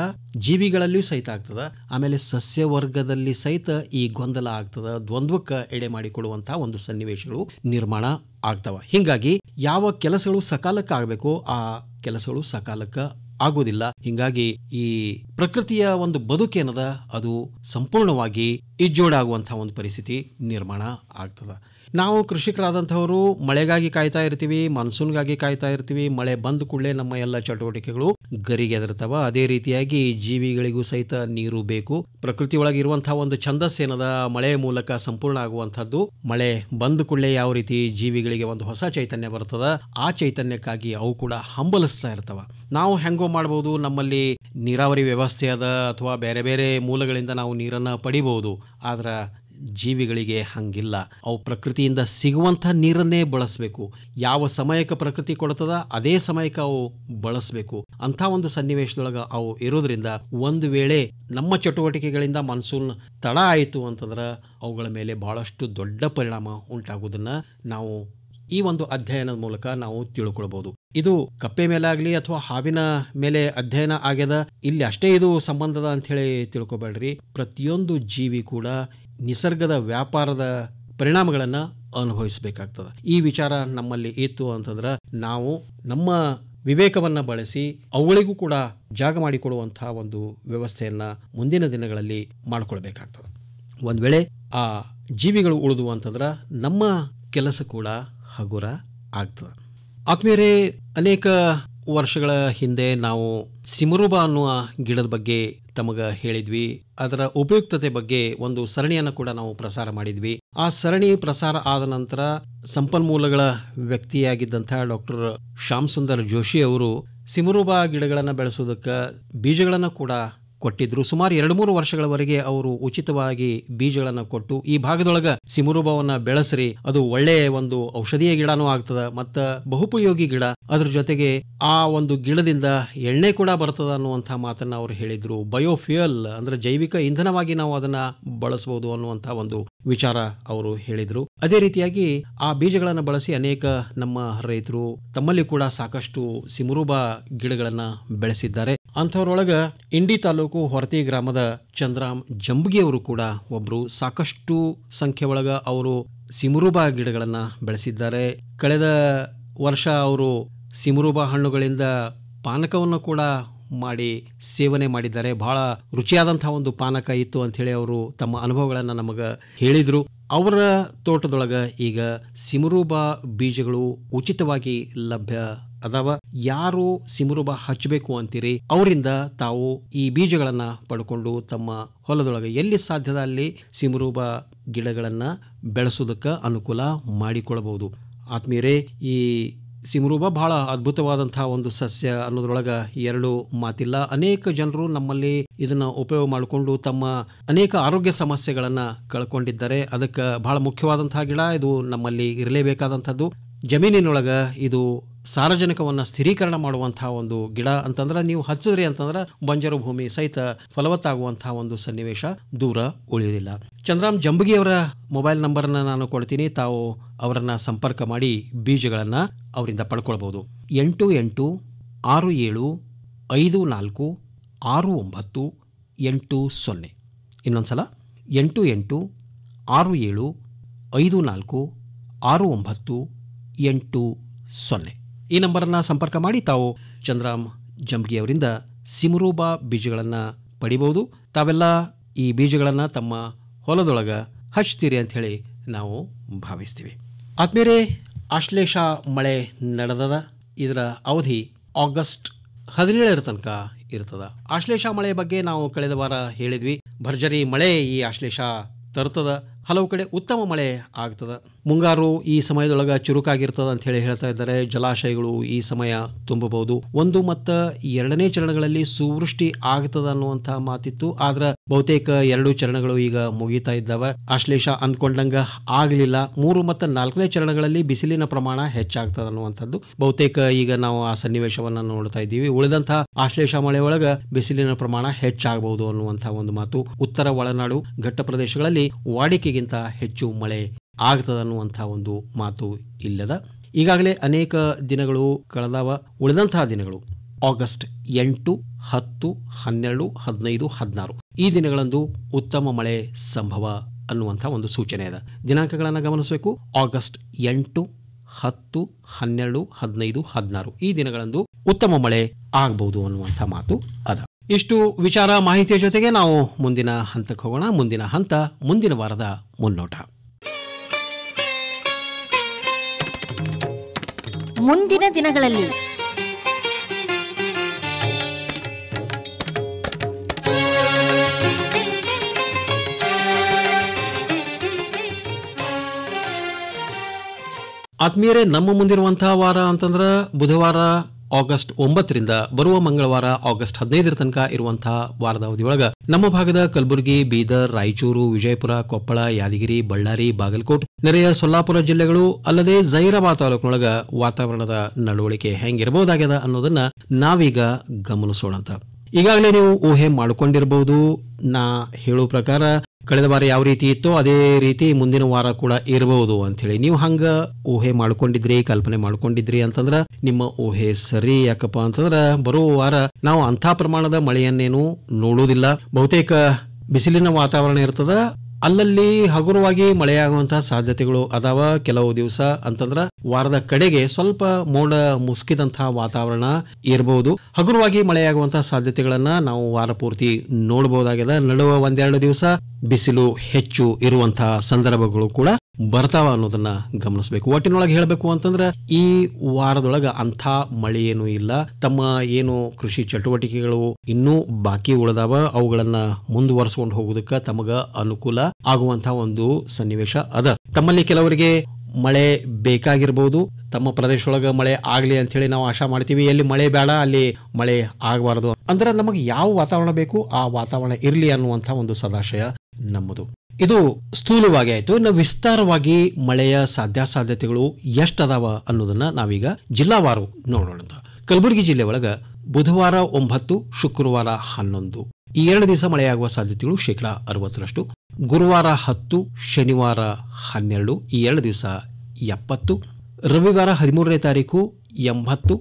Speaker 1: ಜೀವಿಗಳಲ್ಲಿಯೂ ಸಹಿತ ಆಗ್ತದ ಆಮೇಲೆ ಸಸ್ಯವರ್ಗದಲ್ಲಿ ಸಹಿತ ಈ ಗೊಂದಲ ಆಗ್ತದ ದ್ವಂದ್ವಕ್ಕ ಎಡೆ ಮಾಡಿಕೊಳ್ಳುವಂತಹ ಒಂದು ಸನ್ನಿವೇಶಗಳು ನಿರ್ಮಾಣ ಆಗ್ತವ ಹಿಂಗಾಗಿ ಯಾವ ಕೆಲಸಗಳು ಸಕಾಲಕ್ಕೆ ಆಗಬೇಕು ಆ ಕೆಲಸಗಳು ಸಕಾಲಕ್ಕೆ ಆಗುವುದಿಲ್ಲ ಹಿಂಗಾಗಿ ಈ ಪ್ರಕೃತಿಯ ಒಂದು ಬದುಕೇನದ ಅದು ಸಂಪೂರ್ಣವಾಗಿ ಇಜ್ಜೋಡಾಗುವಂತಹ ಒಂದು ಪರಿಸ್ಥಿತಿ ನಿರ್ಮಾಣ ಆಗ್ತದ ನಾವು ಕೃಷಿಕರಾದಂಥವರು ಮಳೆಗಾಗಿ ಕಾಯ್ತಾ ಇರ್ತೀವಿ ಮಾನ್ಸೂನ್ಗಾಗಿ ಕಾಯ್ತಾ ಇರ್ತೀವಿ ಮಳೆ ಬಂದ ಕೂಡಲೇ ನಮ್ಮ ಎಲ್ಲ ಚಟುವಟಿಕೆಗಳು ಗರಿಗೆ ಅದೇ ರೀತಿಯಾಗಿ ಜೀವಿಗಳಿಗೂ ಸಹಿತ ನೀರು ಬೇಕು ಪ್ರಕೃತಿಯೊಳಗೆ ಇರುವಂತಹ ಒಂದು ಛಂದಸ್ಸೇನದ ಮಳೆಯ ಮೂಲಕ ಸಂಪೂರ್ಣ ಆಗುವಂಥದ್ದು ಮಳೆ ಬಂದ ಕೂಡಲೇ ಯಾವ ರೀತಿ ಜೀವಿಗಳಿಗೆ ಒಂದು ಹೊಸ ಚೈತನ್ಯ ಬರ್ತದ ಆ ಚೈತನ್ಯಕ್ಕಾಗಿ ಅವು ಕೂಡ ಹಂಬಲಿಸ್ತಾ ಇರ್ತವ ನಾವು ಹೆಂಗೋ ಮಾಡ್ಬೋದು ನಮ್ಮಲ್ಲಿ ನೀರಾವರಿ ವ್ಯವಸ್ಥೆ ಅದ ಅಥವಾ ಬೇರೆ ಬೇರೆ ಮೂಲಗಳಿಂದ ನಾವು ನೀರನ್ನು ಪಡಿಬಹುದು ಆದ್ರೆ ಜೀವಿಗಳಿಗೆ ಹಂಗಿಲ್ಲ ಅವು ಪ್ರಕೃತಿಯಿಂದ ಸಿಗುವಂಥ ನೀರನ್ನೇ ಬಳಸಬೇಕು ಯಾವ ಸಮಯಕ್ಕೆ ಪ್ರಕೃತಿ ಕೊಡ್ತದ ಅದೇ ಸಮಯಕ್ಕೆ ಅವು ಬಳಸಬೇಕು ಅಂಥ ಒಂದು ಸನ್ನಿವೇಶದೊಳಗೆ ಅವು ಇರೋದ್ರಿಂದ ಒಂದು ವೇಳೆ ನಮ್ಮ ಚಟುವಟಿಕೆಗಳಿಂದ ಮಾನ್ಸೂನ್ ತಡ ಆಯಿತು ಅಂತಂದ್ರೆ ಅವುಗಳ ಮೇಲೆ ಭಾಳಷ್ಟು ದೊಡ್ಡ ಪರಿಣಾಮ ಉಂಟಾಗುವುದನ್ನು ನಾವು ಈ ಒಂದು ಅಧ್ಯಯನದ ಮೂಲಕ ನಾವು ತಿಳ್ಕೊಳ್ಬಹುದು ಇದು ಕಪ್ಪೆ ಮೇಲೆ ಆಗಲಿ ಅಥವಾ ಹಾವಿನ ಮೇಲೆ ಅಧ್ಯಯನ ಆಗ್ಯದ ಇಲ್ಲಿ ಅಷ್ಟೇ ಇದು ಸಂಬಂಧದ ಅಂತ ಹೇಳಿ ತಿಳ್ಕೊಬೇಡ್ರಿ ಪ್ರತಿಯೊಂದು ಜೀವಿ ಕೂಡ ನಿಸರ್ಗದ ವ್ಯಾಪಾರದ ಪರಿಣಾಮಗಳನ್ನು ಅನುಭವಿಸಬೇಕಾಗ್ತದೆ ಈ ವಿಚಾರ ನಮ್ಮಲ್ಲಿ ಇತ್ತು ಅಂತಂದ್ರೆ ನಾವು ನಮ್ಮ ವಿವೇಕವನ್ನು ಬಳಸಿ ಅವುಗಳಿಗೂ ಕೂಡ ಜಾಗ ಮಾಡಿಕೊಡುವಂತಹ ಒಂದು ವ್ಯವಸ್ಥೆಯನ್ನು ಮುಂದಿನ ದಿನಗಳಲ್ಲಿ ಮಾಡಿಕೊಳ್ಬೇಕಾಗ್ತದೆ ಒಂದು ವೇಳೆ ಆ ಜೀವಿಗಳು ಉಳಿದು ಅಂತಂದ್ರೆ ನಮ್ಮ ಕೆಲಸ ಕೂಡ ಹಗುರ ಆಗ್ತದೆ ಆದ್ಮೇಲೆ ಅನೇಕ ವರ್ಷಗಳ ಹಿಂದೆ ನಾವು ಸಿಮರುಬ ಅನ್ನುವ ಗಿಡದ ಬಗ್ಗೆ ತಮಗ ಹೇಳಿದ್ವಿ ಅದರ ಉಪಯುಕ್ತತೆ ಬಗ್ಗೆ ಒಂದು ಸರಣಿಯನ್ನು ಕೂಡ ನಾವು ಪ್ರಸಾರ ಮಾಡಿದ್ವಿ ಆ ಸರಣಿ ಪ್ರಸಾರ ಆದ ನಂತರ ಸಂಪನ್ಮೂಲಗಳ ವ್ಯಕ್ತಿಯಾಗಿದ್ದಂತಹ ಡಾಕ್ಟರ್ ಶ್ಯಾಮ್ ಸುಂದರ್ ಜೋಶಿ ಅವರು ಸಿಮರುಬಾ ಗಿಡಗಳನ್ನು ಬೆಳೆಸೋದಕ್ಕೆ ಬೀಜಗಳನ್ನು ಕೂಡ ಕೊಟ್ಟಿದ್ರು ಸುಮಾರು ಎರಡು ಮೂರು ವರ್ಷಗಳವರೆಗೆ ಅವರು ಉಚಿತವಾಗಿ ಬೀಜಗಳನ್ನು ಕೊಟ್ಟು ಈ ಭಾಗದೊಳಗ ಸಿಮರುಬವನ್ನ ಬೆಳೆಸ್ರಿ ಅದು ಒಳ್ಳೆಯ ಒಂದು ಔಷಧೀಯ ಗಿಡನೂ ಆಗ್ತದ ಮತ್ತ ಬಹುಪಯೋಗಿ ಗಿಡ ಅದ್ರ ಜೊತೆಗೆ ಆ ಒಂದು ಗಿಡದಿಂದ ಎಣ್ಣೆ ಕೂಡ ಬರ್ತದ ಅನ್ನುವಂತಹ ಮಾತನ್ನ ಅವರು ಹೇಳಿದ್ರು ಬಯೋಫ್ಯೂಯಲ್ ಅಂದ್ರೆ ಜೈವಿಕ ಇಂಧನವಾಗಿ ನಾವು ಅದನ್ನ ಬಳಸಬಹುದು ಅನ್ನುವಂತಹ ಒಂದು ವಿಚಾರ ಅವರು ಹೇಳಿದ್ರು ಅದೇ ರೀತಿಯಾಗಿ ಆ ಬೀಜಗಳನ್ನು ಬಳಸಿ ಅನೇಕ ನಮ್ಮ ರೈತರು ತಮ್ಮಲ್ಲಿ ಕೂಡ ಸಾಕಷ್ಟು ಸಿಮರುಬ ಗಿಡಗಳನ್ನ ಬೆಳೆಸಿದ್ದಾರೆ ಅಂಥವರೊಳಗ ಇಂಡಿ ತಾಲೂಕು ತಾಲೂಕು ಹೊರತಿ ಗ್ರಾಮದ ಚಂದ್ರಾಮ್ ಜಂಬಗಿ ಅವರು ಕೂಡ ಒಬ್ಬರು ಸಾಕಷ್ಟು ಸಂಖ್ಯೆ ಒಳಗ ಅವರು ಸಿಮರುಬಾ ಗಿಡಗಳನ್ನು ಬೆಳೆಸಿದ್ದಾರೆ ಕಳೆದ ವರ್ಷ ಅವರು ಸಿಮರುಬಾ ಹಣ್ಣುಗಳಿಂದ ಪಾನಕವನ್ನು ಕೂಡ ಮಾಡಿ ಸೇವನೆ ಮಾಡಿದ್ದಾರೆ ಬಹಳ ರುಚಿಯಾದಂತಹ ಒಂದು ಪಾನಕ ಇತ್ತು ಅಂತ ಹೇಳಿ ಅವರು ತಮ್ಮ ಅನುಭವಗಳನ್ನು ನಮಗೆ ಹೇಳಿದರು ಅವರ ತೋಟದೊಳಗೆ ಈಗ ಸಿಮರೂಬಾ ಬೀಜಗಳು ಉಚಿತವಾಗಿ ಲಭ್ಯ ಅಥವಾ ಯಾರು ಸಿಮುರುಬ ಹಚ್ಚಬೇಕು ಅಂತೀರಿ ಅವರಿಂದ ತಾವು ಈ ಬೀಜಗಳನ್ನ ಪಡ್ಕೊಂಡು ತಮ್ಮ ಹೊಲದೊಳಗೆ ಎಲ್ಲಿ ಸಾಧ್ಯದ ಅಲ್ಲಿ ಸಿಮುರುಬ ಗಿಡಗಳನ್ನು ಬೆಳೆಸೋದಕ್ಕೆ ಅನುಕೂಲ ಮಾಡಿಕೊಳ್ಳಬಹುದು ಆತ್ಮೀಯರೇ ಈ ಸಿಮರೂಬ ಬಹಳ ಅದ್ಭುತವಾದಂತಹ ಒಂದು ಸಸ್ಯ ಅನ್ನೋದ್ರೊಳಗ ಎರಡು ಮಾತಿಲ್ಲ ಅನೇಕ ಜನರು ನಮ್ಮಲ್ಲಿ ಇದನ್ನ ಉಪಯೋಗ ಮಾಡಿಕೊಂಡು ತಮ್ಮ ಅನೇಕ ಆರೋಗ್ಯ ಸಮಸ್ಯೆಗಳನ್ನ ಕಳ್ಕೊಂಡಿದ್ದಾರೆ ಅದಕ್ಕೆ ಬಹಳ ಮುಖ್ಯವಾದಂತಹ ಗಿಡ ಇದು ನಮ್ಮಲ್ಲಿ ಇರಲೇಬೇಕಾದಂಥದ್ದು ಜಮೀನಿನೊಳಗ ಇದು ಸಾರ್ವಜನಿಕವನ್ನು ಸ್ಥಿರೀಕರಣ ಮಾಡುವಂತಹ ಒಂದು ಗಿಡ ಅಂತಂದ್ರೆ ನೀವು ಹಚ್ಚಿದ್ರಿ ಅಂತಂದ್ರೆ ಬಂಜರು ಭೂಮಿ ಸಹಿತ ಫಲವತ್ತಾಗುವಂತಹ ಒಂದು ಸನ್ನಿವೇಶ ದೂರ ಉಳಿಯೋದಿಲ್ಲ ಚಂದ್ರಾಮ್ ಜಂಬಗಿ ಅವರ ಮೊಬೈಲ್ ನಂಬರನ್ನು ನಾನು ಕೊಡ್ತೀನಿ ತಾವು ಅವರನ್ನು ಸಂಪರ್ಕ ಮಾಡಿ ಬೀಜಗಳನ್ನು ಅವರಿಂದ ಪಡ್ಕೊಳ್ಬೋದು ಎಂಟು ಎಂಟು ಆರು ಏಳು ಐದು ನಾಲ್ಕು ಆರು ಒಂಬತ್ತು ಎಂಟು ಸೊನ್ನೆ ಇನ್ನೊಂದು ಸಲ ಎಂಟು ಎಂಟು ಆರು ಏಳು ಐದು ನಾಲ್ಕು ಆರು ಒಂಬತ್ತು ಎಂಟು ಸೊನ್ನೆ ಈ ನಂಬರನ್ನು ಸಂಪರ್ಕ ಮಾಡಿ ತಾವು ಚಂದ್ರಾಮ್ ಜಂಬ್ಗಿ ಅವರಿಂದ ಸಿಮರೂಬಾ ಬೀಜಗಳನ್ನು ಪಡಿಬೋದು ತಾವೆಲ್ಲ ಈ ಬೀಜಗಳನ್ನು ತಮ್ಮ ಹೊಲದೊಳಗೆ ಹಚ್ತೀರಿ ಅಂಥೇಳಿ ನಾವು ಭಾವಿಸ್ತೀವಿ ಆದ್ಮೇಲೆ ಆಶ್ಲೇಷ ಮಳೆ ನಡೆದದ ಇದರ ಅವಧಿ ಆಗಸ್ಟ್ ಹದಿನೇಳರ ತನಕ ಇರ್ತದ ಆಶ್ಲೇಷ ಮಳೆ ಬಗ್ಗೆ ನಾವು ಕಳೆದ ವಾರ ಹೇಳಿದ್ವಿ ಭರ್ಜರಿ ಮಳೆ ಈ ಆಶ್ಲೇಷ ತರ್ತದ ಹಲವು ಕಡೆ ಉತ್ತಮ ಮಳೆ ಆಗ್ತದೆ ಮುಂಗಾರು ಈ ಸಮಯದೊಳಗೆ ಚುರುಕಾಗಿರ್ತದೆ ಅಂತ ಹೇಳಿ ಹೇಳ್ತಾ ಇದ್ದಾರೆ ಜಲಾಶಯಗಳು ಈ ಸಮಯ ತುಂಬಬಹುದು ಒಂದು ಮತ್ತ ಎರಡನೇ ಚರಣಗಳಲ್ಲಿ ಸುವೃಷ್ಟಿ ಆಗ್ತದ ಅನ್ನುವಂತಹ ಮಾತಿತ್ತು ಆದ್ರೆ ಬಹುತೇಕ ಎರಡು ಚರಣಗಳು ಈಗ ಮುಗಿತಾ ಇದ್ದಾವೆ ಆಶ್ಲೇಷ ಅನ್ಕೊಂಡಂಗ ಆಗಲಿಲ್ಲ ಮೂರು ಮತ್ತು ನಾಲ್ಕನೇ ಚರಣಗಳಲ್ಲಿ ಬಿಸಿಲಿನ ಪ್ರಮಾಣ ಹೆಚ್ಚಾಗ್ತದೆ ಅನ್ನುವಂಥದ್ದು ಬಹುತೇಕ ಈಗ ನಾವು ಆ ಸನ್ನಿವೇಶವನ್ನು ನೋಡ್ತಾ ಇದ್ದೀವಿ ಉಳಿದಂತಹ ಆಶ್ಲೇಷ ಮಳೆ ಒಳಗ ಬಿಸಿಲಿನ ಪ್ರಮಾಣ ಹೆಚ್ಚಾಗಬಹುದು ಅನ್ನುವಂತಹ ಒಂದು ಮಾತು ಉತ್ತರ ಒಳನಾಡು ಘಟ್ಟ ಪ್ರದೇಶಗಳಲ್ಲಿ ವಾಡಿಕೆಗೆ ಹೆಚ್ಚು ಮಳೆ ಅನ್ನುವಂಥ ಒಂದು ಮಾತು ಇಲ್ಲದ ಈಗಾಗಲೇ ಅನೇಕ ದಿನಗಳು ಕಳೆದವ ಉಳಿದಂತಹ ದಿನಗಳು ಆಗಸ್ಟ್ ಎಂಟು ಹತ್ತು ಹನ್ನೆರಡು ಹದಿನೈದು ಹದಿನಾರು ಈ ದಿನಗಳಂದು ಉತ್ತಮ ಮಳೆ ಸಂಭವ ಅನ್ನುವಂಥ ಒಂದು ಸೂಚನೆ ಅದ ದಿನಾಂಕಗಳನ್ನು ಗಮನಿಸಬೇಕು ಆಗಸ್ಟ್ ಎಂಟು ಹತ್ತು ಹನ್ನೆರಡು ಹದಿನೈದು ಹದಿನಾರು ಈ ದಿನಗಳಂದು ಉತ್ತಮ ಮಳೆ ಆಗಬಹುದು ಅನ್ನುವಂಥ ಮಾತು ಅದ ಇಷ್ಟು ವಿಚಾರ ಮಾಹಿತಿಯ ಜೊತೆಗೆ ನಾವು ಮುಂದಿನ ಹಂತಕ್ಕೆ ಹೋಗೋಣ ಮುಂದಿನ ಹಂತ ಮುಂದಿನ ವಾರದ ಮುನ್ನೋಟ ಮುಂದಿನ ದಿನಗಳಲ್ಲಿ ಆತ್ಮೀಯರೇ ನಮ್ಮ ಮುಂದಿರುವಂತಹ ವಾರ ಅಂತಂದ್ರೆ ಬುಧವಾರ ಆಗಸ್ಟ್ ಒಂಬತ್ತರಿಂದ ಬರುವ ಮಂಗಳವಾರ ಆಗಸ್ಟ್ ಹದಿನೈದರ ತನಕ ಇರುವಂತಹ ವಾರದ ಅವಧಿಯೊಳಗೆ ನಮ್ಮ ಭಾಗದ ಕಲಬುರಗಿ ಬೀದರ್ ರಾಯಚೂರು ವಿಜಯಪುರ ಕೊಪ್ಪಳ ಯಾದಗಿರಿ ಬಳ್ಳಾರಿ ಬಾಗಲಕೋಟ್ ನೆರೆಯ ಸೊಲ್ಲಾಪುರ ಜಿಲ್ಲೆಗಳು ಅಲ್ಲದೆ ಜೈರಾಬಾದ್ ತಾಲೂಕಿನೊಳಗ ವಾತಾವರಣದ ನಡವಳಿಕೆ ಹೆಂಗಿರಬಹುದಾಗ್ಯದ ಅನ್ನೋದನ್ನ ನಾವೀಗ ಗಮನಿಸೋಣಂತ ಈಗಾಗಲೇ ನೀವು ಊಹೆ ಮಾಡಿಕೊಂಡಿರಬಹುದು ನಾ ಹೇಳೋ ಪ್ರಕಾರ ಕಳೆದ ವಾರ ಯಾವ ರೀತಿ ಇತ್ತೋ ಅದೇ ರೀತಿ ಮುಂದಿನ ವಾರ ಕೂಡ ಇರಬಹುದು ಅಂತ ಹೇಳಿ ನೀವು ಹಂಗ ಊಹೆ ಮಾಡ್ಕೊಂಡಿದ್ರಿ ಕಲ್ಪನೆ ಮಾಡ್ಕೊಂಡಿದ್ರಿ ಅಂತಂದ್ರ ನಿಮ್ಮ ಊಹೆ ಸರಿ ಯಾಕಪ್ಪ ಅಂತಂದ್ರ ಬರೋ ವಾರ ನಾವು ಅಂಥ ಪ್ರಮಾಣದ ಮಳೆಯನ್ನೇನು ನೋಡೋದಿಲ್ಲ ಬಹುತೇಕ ಬಿಸಿಲಿನ ವಾತಾವರಣ ಇರ್ತದ ಅಲ್ಲಲ್ಲಿ ಹಗುರವಾಗಿ ಮಳೆಯಾಗುವಂತಹ ಸಾಧ್ಯತೆಗಳು ಅದಾವ ಕೆಲವು ದಿವಸ ಅಂತಂದ್ರ ವಾರದ ಕಡೆಗೆ ಸ್ವಲ್ಪ ಮೋಡ ಮುಸುಕಿದಂತಹ ವಾತಾವರಣ ಇರಬಹುದು ಹಗುರವಾಗಿ ಮಳೆಯಾಗುವಂತಹ ಸಾಧ್ಯತೆಗಳನ್ನ ನಾವು ವಾರ ಪೂರ್ತಿ ನೋಡಬಹುದಾಗಿದೆ ನಡುವ ಒಂದೆರಡು ದಿವಸ ಬಿಸಿಲು ಹೆಚ್ಚು ಇರುವಂತಹ ಸಂದರ್ಭಗಳು ಕೂಡ ಬರ್ತಾವ ಅನ್ನೋದನ್ನ ಗಮನಿಸಬೇಕು ಒಟ್ಟಿನೊಳಗೆ ಹೇಳಬೇಕು ಅಂತಂದ್ರ ಈ ವಾರದೊಳಗ ಅಂಥ ಮಳೆ ಏನು ಇಲ್ಲ ತಮ್ಮ ಏನು ಕೃಷಿ ಚಟುವಟಿಕೆಗಳು ಇನ್ನೂ ಬಾಕಿ ಉಳಿದಾವ ಅವುಗಳನ್ನ ಮುಂದುವರಿಸಿಕೊಂಡು ಹೋಗುದಕ್ಕ ತಮಗ ಅನುಕೂಲ ಆಗುವಂತಹ ಒಂದು ಸನ್ನಿವೇಶ ಅದ ತಮ್ಮಲ್ಲಿ ಕೆಲವರಿಗೆ ಮಳೆ ಬೇಕಾಗಿರಬಹುದು ತಮ್ಮ ಪ್ರದೇಶೊಳಗ ಮಳೆ ಆಗಲಿ ಹೇಳಿ ನಾವು ಆಶಾ ಮಾಡ್ತೀವಿ ಎಲ್ಲಿ ಮಳೆ ಬೇಡ ಅಲ್ಲಿ ಮಳೆ ಆಗಬಾರದು ಅಂದ್ರೆ ನಮಗೆ ಯಾವ ವಾತಾವರಣ ಬೇಕು ಆ ವಾತಾವರಣ ಇರಲಿ ಅನ್ನುವಂತಹ ಒಂದು ಸದಾಶಯ ನಮ್ಮದು ಇದು ಸ್ಥೂಲವಾಗಿ ಆಯ್ತು ಇನ್ನು ವಿಸ್ತಾರವಾಗಿ ಮಳೆಯ ಸಾಧ್ಯಾಸಾಧ್ಯತೆಗಳು ಎಷ್ಟದಾವ ಅನ್ನೋದನ್ನ ನಾವೀಗ ಜಿಲ್ಲಾವಾರು ನೋಡೋಣ ಕಲಬುರಗಿ ಜಿಲ್ಲೆ ಒಳಗೆ ಬುಧವಾರ ಒಂಬತ್ತು ಶುಕ್ರವಾರ ಹನ್ನೊಂದು ಈ ಎರಡು ದಿವಸ ಮಳೆಯಾಗುವ ಸಾಧ್ಯತೆಗಳು ಶೇಕಡ ಅರವತ್ತರಷ್ಟು ಗುರುವಾರ ಹತ್ತು ಶನಿವಾರ ಹನ್ನೆರಡು ಈ ಎರಡು ದಿವಸ ಎಪ್ಪತ್ತು ರವಿವಾರ ಹದಿಮೂರನೇ ತಾರೀಕು ಎಂಬತ್ತು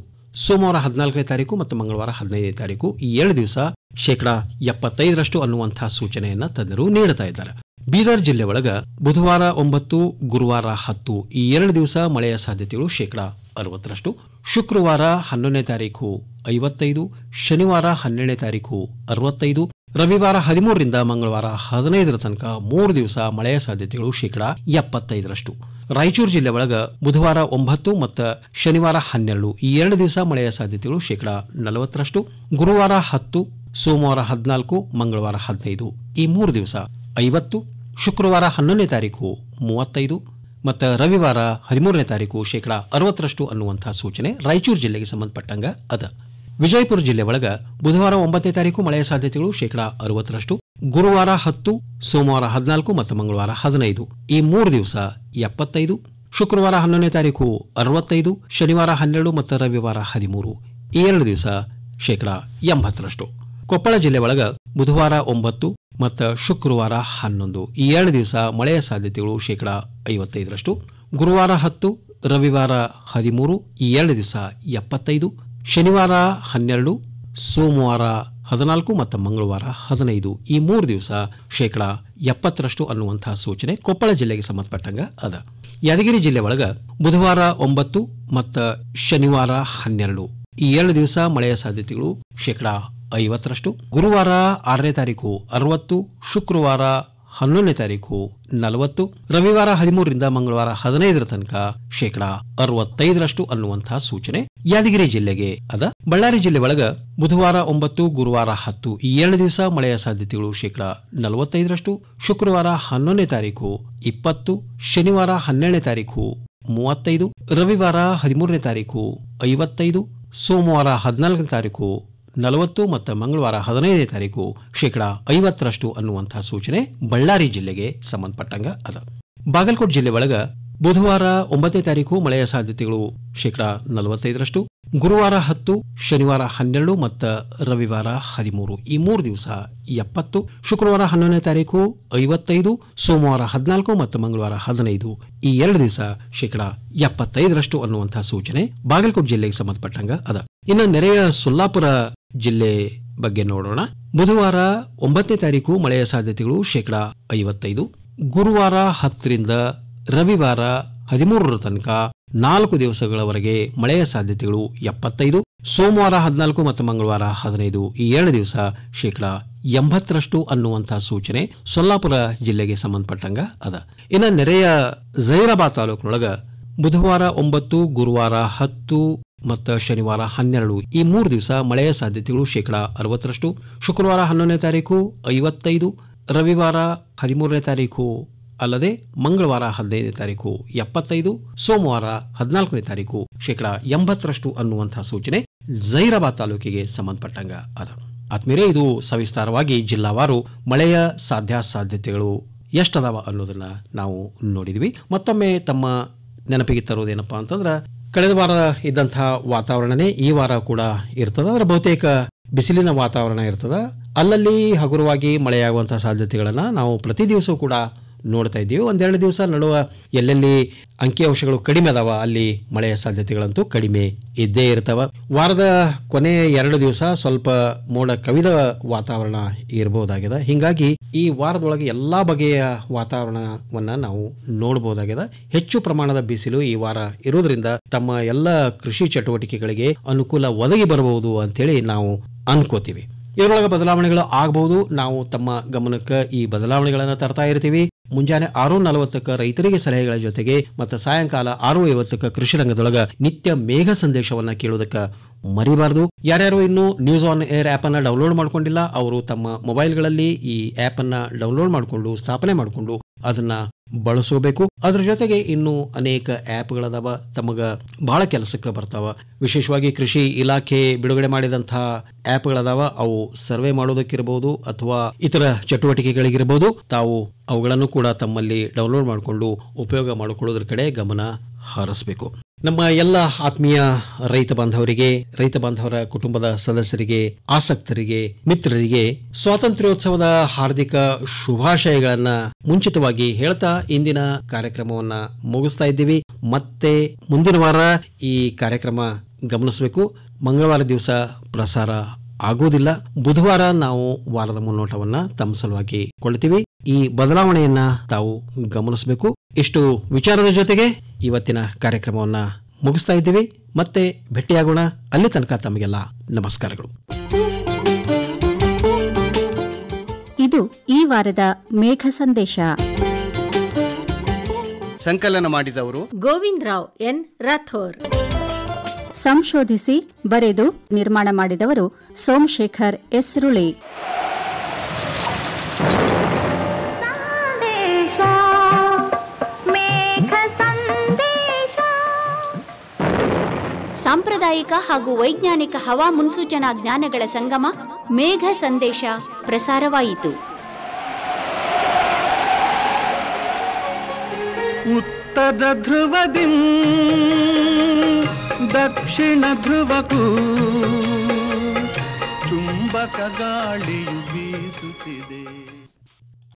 Speaker 1: ಸೋಮವಾರ ಹದಿನಾಲ್ಕನೇ ತಾರೀಕು ಮತ್ತು ಮಂಗಳವಾರ ಹದಿನೈದನೇ ತಾರೀಕು ಈ ಎರಡು ದಿವಸ ಶೇಕಡ ಎಪ್ಪತ್ತೈದರಷ್ಟು ಅನ್ನುವಂತಹ ಸೂಚನೆಯನ್ನು ತಜ್ಞರು ನೀಡುತ್ತಾ ಇದ್ದಾರೆ ಬೀದರ್ ಜಿಲ್ಲೆ ಒಳಗ ಬುಧವಾರ ಒಂಬತ್ತು ಗುರುವಾರ ಹತ್ತು ಈ ಎರಡು ದಿವಸ ಮಳೆಯ ಸಾಧ್ಯತೆಗಳು ಶೇಕಡ ಅರವತ್ತರಷ್ಟು ಶುಕ್ರವಾರ ಹನ್ನೊಂದನೇ ತಾರೀಕು ಐವತ್ತೈದು ಶನಿವಾರ ಹನ್ನೆರಡನೇ ತಾರೀಕು ಅರವತ್ತೈದು ರವಿವಾರ ಹದಿಮೂರರಿಂದ ಮಂಗಳವಾರ ಹದಿನೈದರ ತನಕ ಮೂರು ದಿವಸ ಮಳೆಯ ಸಾಧ್ಯತೆಗಳು ಶೇಕಡಾ ಎಪ್ಪತ್ತೈದರಷ್ಟು ರಾಯಚೂರು ಜಿಲ್ಲೆ ಒಳಗ ಬುಧವಾರ ಒಂಬತ್ತು ಮತ್ತು ಶನಿವಾರ ಹನ್ನೆರಡು ಈ ಎರಡು ದಿವಸ ಮಳೆಯ ಸಾಧ್ಯತೆಗಳು ಶೇಕಡಾ ನಲವತ್ತರಷ್ಟು ಗುರುವಾರ ಹತ್ತು ಸೋಮವಾರ ಹದಿನಾಲ್ಕು ಮಂಗಳವಾರ ಹದಿನೈದು ಈ ಮೂರು ದಿವಸ ಐವತ್ತು ಶುಕ್ರವಾರ ಹನ್ನೊಂದನೇ ತಾರೀಕು ಮೂವತ್ತೈದು ಮತ್ತು ರವಿವಾರ ಹದಿಮೂರನೇ ತಾರೀಕು ಶೇಕಡಾ ಅರವತ್ತರಷ್ಟು ಅನ್ನುವಂಥ ಸೂಚನೆ ರಾಯಚೂರು ಜಿಲ್ಲೆಗೆ ಸಂಬಂಧಪಟ್ಟಂಗ ಅದ ವಿಜಯಪುರ ಜಿಲ್ಲೆ ಒಳಗ ಬುಧವಾರ ಒಂಬತ್ತನೇ ತಾರೀಕು ಮಳೆಯ ಸಾಧ್ಯತೆಗಳು ಶೇಕಡಾ ಅರವತ್ತರಷ್ಟು ಗುರುವಾರ ಹತ್ತು ಸೋಮವಾರ ಹದಿನಾಲ್ಕು ಮತ್ತು ಮಂಗಳವಾರ ಹದಿನೈದು ಈ ಮೂರು ದಿವಸ ಎಪ್ಪತ್ತೈದು ಶುಕ್ರವಾರ ಹನ್ನೊಂದನೇ ತಾರೀಕು ಅರವತ್ತೈದು ಶನಿವಾರ ಹನ್ನೆರಡು ಮತ್ತು ರವಿವಾರ ಹದಿಮೂರು ಈ ಎರಡು ದಿವಸ ಶೇಕಡಾ ಎಂಬತ್ತರಷ್ಟು ಕೊಪ್ಪಳ ಜಿಲ್ಲೆ ಒಳಗ ಬುಧವಾರ ಒಂಬತ್ತು ಮತ್ತು ಶುಕ್ರವಾರ ಹನ್ನೊಂದು ಈ ಎರಡು ದಿವಸ ಮಳೆಯ ಸಾಧ್ಯತೆಗಳು ಶೇಕಡ ಐವತ್ತೈದರಷ್ಟು ಗುರುವಾರ ಹತ್ತು ರವಿವಾರ ಹದಿಮೂರು ಈ ಎರಡು ದಿವಸ ಎಪ್ಪತ್ತೈದು ಶನಿವಾರ ಹನ್ನೆರಡು ಸೋಮವಾರ ಹದಿನಾಲ್ಕು ಮತ್ತು ಮಂಗಳವಾರ ಹದಿನೈದು ಈ ಮೂರು ದಿವಸ ಶೇಕಡ ಎಪ್ಪತ್ತರಷ್ಟು ಅನ್ನುವಂತಹ ಸೂಚನೆ ಕೊಪ್ಪಳ ಜಿಲ್ಲೆಗೆ ಸಂಬಂಧಪಟ್ಟಂಗ ಅದ ಯಾದಗಿರಿ ಜಿಲ್ಲೆ ಒಳಗೆ ಬುಧವಾರ ಒಂಬತ್ತು ಮತ್ತು ಶನಿವಾರ ಹನ್ನೆರಡು ಈ ಎರಡು ದಿವಸ ಮಳೆಯ ಸಾಧ್ಯತೆಗಳು ಶೇಕಡ ಐವತ್ತರಷ್ಟು ಗುರುವಾರ ಆರನೇ ತಾರೀಕು ಅರವತ್ತು ಶುಕ್ರವಾರ ಹನ್ನೊಂದನೇ ತಾರೀಕು ನಲವತ್ತು ರವಿವಾರ ಹದಿಮೂರರಿಂದ ಮಂಗಳವಾರ ಹದಿನೈದರ ತನಕ ಶೇಕಡ ಅರವತ್ತೈದರಷ್ಟು ಅನ್ನುವಂತಹ ಸೂಚನೆ ಯಾದಗಿರಿ ಜಿಲ್ಲೆಗೆ ಅದ ಬಳ್ಳಾರಿ ಜಿಲ್ಲೆ ಒಳಗ ಬುಧವಾರ ಒಂಬತ್ತು ಗುರುವಾರ ಹತ್ತು ಈ ಎರಡು ದಿವಸ ಮಳೆಯ ಸಾಧ್ಯತೆಗಳು ಶೇಕಡ ನಲವತ್ತೈದರಷ್ಟು ಶುಕ್ರವಾರ ಹನ್ನೊಂದನೇ ತಾರೀಕು ಇಪ್ಪತ್ತು ಶನಿವಾರ ಹನ್ನೆರಡನೇ ತಾರೀಕು ಮೂವತ್ತೈದು ರವಿವಾರ ಹದಿಮೂರನೇ ತಾರೀಕು ಐವತ್ತೈದು ಸೋಮವಾರ ಹದಿನಾಲ್ಕನೇ ತಾರೀಕು ನಲವತ್ತು ಮತ್ತು ಮಂಗಳವಾರ ಹದಿನೈದನೇ ತಾರೀಕು ಶೇಕಡಾ ಐವತ್ತರಷ್ಟು ಅನ್ನುವಂತಹ ಸೂಚನೆ ಬಳ್ಳಾರಿ ಜಿಲ್ಲೆಗೆ ಸಂಬಂಧಪಟ್ಟಂಗ ಅದ ಬಾಗಲಕೋಟೆ ಜಿಲ್ಲೆ ಒಳಗೆ ಬುಧವಾರ ಒಂಬತ್ತನೇ ತಾರೀಕು ಮಳೆಯ ಸಾಧ್ಯತೆಗಳು ಶೇಕಡಾ ನಲವತ್ತೈದರಷ್ಟು ಗುರುವಾರ ಹತ್ತು ಶನಿವಾರ ಹನ್ನೆರಡು ಮತ್ತು ರವಿವಾರ ಹದಿಮೂರು ಈ ಮೂರು ದಿವಸ ಎಪ್ಪತ್ತು ಶುಕ್ರವಾರ ಹನ್ನೊಂದನೇ ತಾರೀಕು ಐವತ್ತೈದು ಸೋಮವಾರ ಹದಿನಾಲ್ಕು ಮತ್ತು ಮಂಗಳವಾರ ಹದಿನೈದು ಈ ಎರಡು ದಿವಸ ಶೇಕಡಾ ಎಪ್ಪತ್ತೈದರಷ್ಟು ಅನ್ನುವಂತಹ ಸೂಚನೆ ಬಾಗಲಕೋಟೆ ಜಿಲ್ಲೆಗೆ ಸಂಬಂಧಪಟ್ಟಂಗ ಅದ ಇನ್ನು ನೆರೆಯ ಸೊಲ್ಲಾಪುರ ಜಿಲ್ಲೆ ಬಗ್ಗೆ ನೋಡೋಣ ಬುಧವಾರ ಒಂಬತ್ತನೇ ತಾರೀಕು ಮಳೆಯ ಸಾಧ್ಯತೆಗಳು ಶೇಕಡಾ ಐವತ್ತೈದು ಗುರುವಾರ ಹತ್ತರಿಂದ ರವಿವಾರ ಹದಿಮೂರರ ತನಕ ನಾಲ್ಕು ದಿವಸಗಳವರೆಗೆ ಮಳೆಯ ಸಾಧ್ಯತೆಗಳು ಎಪ್ಪತ್ತೈದು ಸೋಮವಾರ ಹದಿನಾಲ್ಕು ಮತ್ತು ಮಂಗಳವಾರ ಹದಿನೈದು ಈ ಎರಡು ದಿವಸ ಶೇಕಡಾ ಎಂಬತ್ತರಷ್ಟು ಅನ್ನುವಂತಹ ಸೂಚನೆ ಸೊಲ್ಲಾಪುರ ಜಿಲ್ಲೆಗೆ ಸಂಬಂಧಪಟ್ಟಂಗ ಅದ ಇನ್ನು ನೆರೆಯ ಝೈರಾಬಾದ್ ತಾಲೂಕಿನೊಳಗ ಬುಧವಾರ ಒಂಬತ್ತು ಗುರುವಾರ ಹತ್ತು ಮತ್ತು ಶನಿವಾರ ಹನ್ನೆರಡು ಈ ಮೂರು ದಿವಸ ಮಳೆಯ ಸಾಧ್ಯತೆಗಳು ಶೇಕಡಾ ಅರವತ್ತರಷ್ಟು ಶುಕ್ರವಾರ ಹನ್ನೊಂದನೇ ತಾರೀಕು ಐವತ್ತೈದು ರವಿವಾರ ಹದಿಮೂರನೇ ತಾರೀಕು ಅಲ್ಲದೆ ಮಂಗಳವಾರ ಹದಿನೈದನೇ ತಾರೀಕು ಎಪ್ಪತ್ತೈದು ಸೋಮವಾರ ಹದಿನಾಲ್ಕನೇ ತಾರೀಕು ಶೇಕಡಾ ಎಂಬತ್ತರಷ್ಟು ಅನ್ನುವಂತಹ ಸೂಚನೆ ಜೈರಾಬಾದ್ ತಾಲೂಕಿಗೆ ಸಂಬಂಧಪಟ್ಟಂಗ ಅದ ಆತ್ಮೀರೆ ಇದು ಸವಿಸ್ತಾರವಾಗಿ ಜಿಲ್ಲಾವಾರು ಮಳೆಯ ಸಾಧ್ಯಾಸಾಧ್ಯತೆಗಳು ಎಷ್ಟದಾವ ಅನ್ನೋದನ್ನ ನಾವು ನೋಡಿದ್ವಿ ಮತ್ತೊಮ್ಮೆ ತಮ್ಮ ನೆನಪಿಗೆ ತರೋದೇನಪ್ಪಾ ಅಂತಂದ್ರೆ ಕಳೆದ ವಾರ ಇದ್ದಂತಹ ವಾತಾವರಣನೇ ಈ ವಾರ ಕೂಡ ಇರ್ತದ ಅಂದ್ರೆ ಬಹುತೇಕ ಬಿಸಿಲಿನ ವಾತಾವರಣ ಇರ್ತದ ಅಲ್ಲಲ್ಲಿ ಹಗುರವಾಗಿ ಮಳೆಯಾಗುವಂತಹ ಸಾಧ್ಯತೆಗಳನ್ನು ನಾವು ಪ್ರತಿ ದಿವಸ ಕೂಡ ನೋಡ್ತಾ ಇದ್ದೀವಿ ಒಂದೆರಡು ದಿವಸ ನಡುವ ಎಲ್ಲೆಲ್ಲಿ ಅಂಕಿಅಂಶಗಳು ಕಡಿಮೆ ಅದಾವ ಅಲ್ಲಿ ಮಳೆಯ ಸಾಧ್ಯತೆಗಳಂತೂ ಕಡಿಮೆ ಇದ್ದೇ ಇರ್ತಾವ ವಾರದ ಕೊನೆ ಎರಡು ದಿವಸ ಸ್ವಲ್ಪ ಮೋಡ ಕವಿದ ವಾತಾವರಣ ಇರಬಹುದಾಗಿದೆ ಹಿಂಗಾಗಿ ಈ ವಾರದೊಳಗೆ ಎಲ್ಲಾ ಬಗೆಯ ವಾತಾವರಣವನ್ನ ನಾವು ನೋಡಬಹುದಾಗಿದೆ ಹೆಚ್ಚು ಪ್ರಮಾಣದ ಬಿಸಿಲು ಈ ವಾರ ಇರುವುದರಿಂದ ತಮ್ಮ ಎಲ್ಲ ಕೃಷಿ ಚಟುವಟಿಕೆಗಳಿಗೆ ಅನುಕೂಲ ಒದಗಿ ಬರಬಹುದು ಅಂತೇಳಿ ನಾವು ಅನ್ಕೋತೀವಿ ಇದರೊಳಗೆ ಬದಲಾವಣೆಗಳು ಆಗಬಹುದು ನಾವು ತಮ್ಮ ಗಮನಕ್ಕೆ ಈ ಬದಲಾವಣೆಗಳನ್ನು ತರ್ತಾ ಇರ್ತೀವಿ ಮುಂಜಾನೆ ಆರು ನಲವತ್ತಕ್ಕ ರೈತರಿಗೆ ಸಲಹೆಗಳ ಜೊತೆಗೆ ಮತ್ತು ಸಾಯಂಕಾಲ ಆರು ಐವತ್ತಕ್ಕ ಕೃಷಿ ರಂಗದೊಳಗ ನಿತ್ಯ ಮೇಘ ಸಂದೇಶವನ್ನು ಕೇಳುವುದಕ್ಕೆ ಮರಿಬಾರದು ಯಾರ್ಯಾರು ಇನ್ನು ನ್ಯೂಸ್ ಆನ್ ಏರ್ ಆಪ್ ಅನ್ನ ಡೌನ್ಲೋಡ್ ಮಾಡ್ಕೊಂಡಿಲ್ಲ ಅವರು ತಮ್ಮ ಮೊಬೈಲ್ಗಳಲ್ಲಿ ಈ ಆಪ್ ಅನ್ನ ಡೌನ್ಲೋಡ್ ಮಾಡಿಕೊಂಡು ಸ್ಥಾಪನೆ ಮಾಡಿಕೊಂಡು ಅದನ್ನ ಬಳಸಬೇಕು ಅದ್ರ ಜೊತೆಗೆ ಇನ್ನು ಅನೇಕ ಆ್ಯಪ್ಗಳದಾವ ತಮಗ ಬಹಳ ಕೆಲಸಕ್ಕೆ ಬರ್ತಾವ ವಿಶೇಷವಾಗಿ ಕೃಷಿ ಇಲಾಖೆ ಬಿಡುಗಡೆ ಮಾಡಿದಂತಹ ಆ್ಯಪ್ಗಳದಾವ ಅವು ಸರ್ವೆ ಮಾಡೋದಕ್ಕಿರಬಹುದು ಅಥವಾ ಇತರ ಚಟುವಟಿಕೆಗಳಿಗಿರಬಹುದು ತಾವು ಅವುಗಳನ್ನು ಕೂಡ ತಮ್ಮಲ್ಲಿ ಡೌನ್ಲೋಡ್ ಮಾಡಿಕೊಂಡು ಉಪಯೋಗ ಮಾಡಿಕೊಳ್ಳೋದ್ರ ಕಡೆ ಗಮನ ಹಾರಿಸಬೇಕು ನಮ್ಮ ಎಲ್ಲ ಆತ್ಮೀಯ ರೈತ ಬಾಂಧವರಿಗೆ ರೈತ ಬಾಂಧವರ ಕುಟುಂಬದ ಸದಸ್ಯರಿಗೆ ಆಸಕ್ತರಿಗೆ ಮಿತ್ರರಿಗೆ ಸ್ವಾತಂತ್ರ್ಯೋತ್ಸವದ ಹಾರ್ದಿಕ ಶುಭಾಶಯಗಳನ್ನ ಮುಂಚಿತವಾಗಿ ಹೇಳ್ತಾ ಇಂದಿನ ಕಾರ್ಯಕ್ರಮವನ್ನ ಮುಗಿಸ್ತಾ ಇದ್ದೀವಿ ಮತ್ತೆ ಮುಂದಿನ ವಾರ ಈ ಕಾರ್ಯಕ್ರಮ ಗಮನಿಸಬೇಕು ಮಂಗಳವಾರ ದಿವಸ ಪ್ರಸಾರ ಆಗೋದಿಲ್ಲ ಬುಧವಾರ ನಾವು ವಾರದ ಮುನ್ನೋಟವನ್ನ ತಮ್ಮ ಸಲುವಾಗಿ ಕೊಳ್ತೀವಿ ಈ ಬದಲಾವಣೆಯನ್ನ ತಾವು ಗಮನಿಸಬೇಕು ಇಷ್ಟು ವಿಚಾರದ ಜೊತೆಗೆ ಇವತ್ತಿನ ಕಾರ್ಯಕ್ರಮವನ್ನು ಮುಗಿಸ್ತಾ ಇದ್ದೀವಿ ಮತ್ತೆ ಭೇಟಿಯಾಗೋಣ ಅಲ್ಲಿ ತನಕ ತಮಗೆಲ್ಲ ನಮಸ್ಕಾರಗಳು ಇದು ಈ ವಾರದ ಮೇಘ ಸಂದೇಶ ಸಂಕಲನ ಮಾಡಿದವರು ಗೋವಿಂದ ರಾವ್ ಎನ್ ರಾಥೋರ್ ಸಂಶೋಧಿಸಿ ಬರೆದು ನಿರ್ಮಾಣ ಮಾಡಿದವರು ಸೋಮಶೇಖರ್ ಎಸ್ ರುಳಿ ಸಾಂಪ್ರದಾಯಿಕ ಹಾಗೂ ವೈಜ್ಞಾನಿಕ ಹವಾ ಮುನ್ಸೂಚನಾ ಜ್ಞಾನಗಳ ಸಂಗಮ ಮೇಘ ಸಂದೇಶ ಪ್ರಸಾರವಾಯಿತು ಉತ್ತರ ಧ್ರುವದಿ ದಕ್ಷಿಣ ಧ್ರುವಕೂ ಚುಂಬಕ ಗಾಳಿಯು ಬೀಸುತ್ತಿದೆ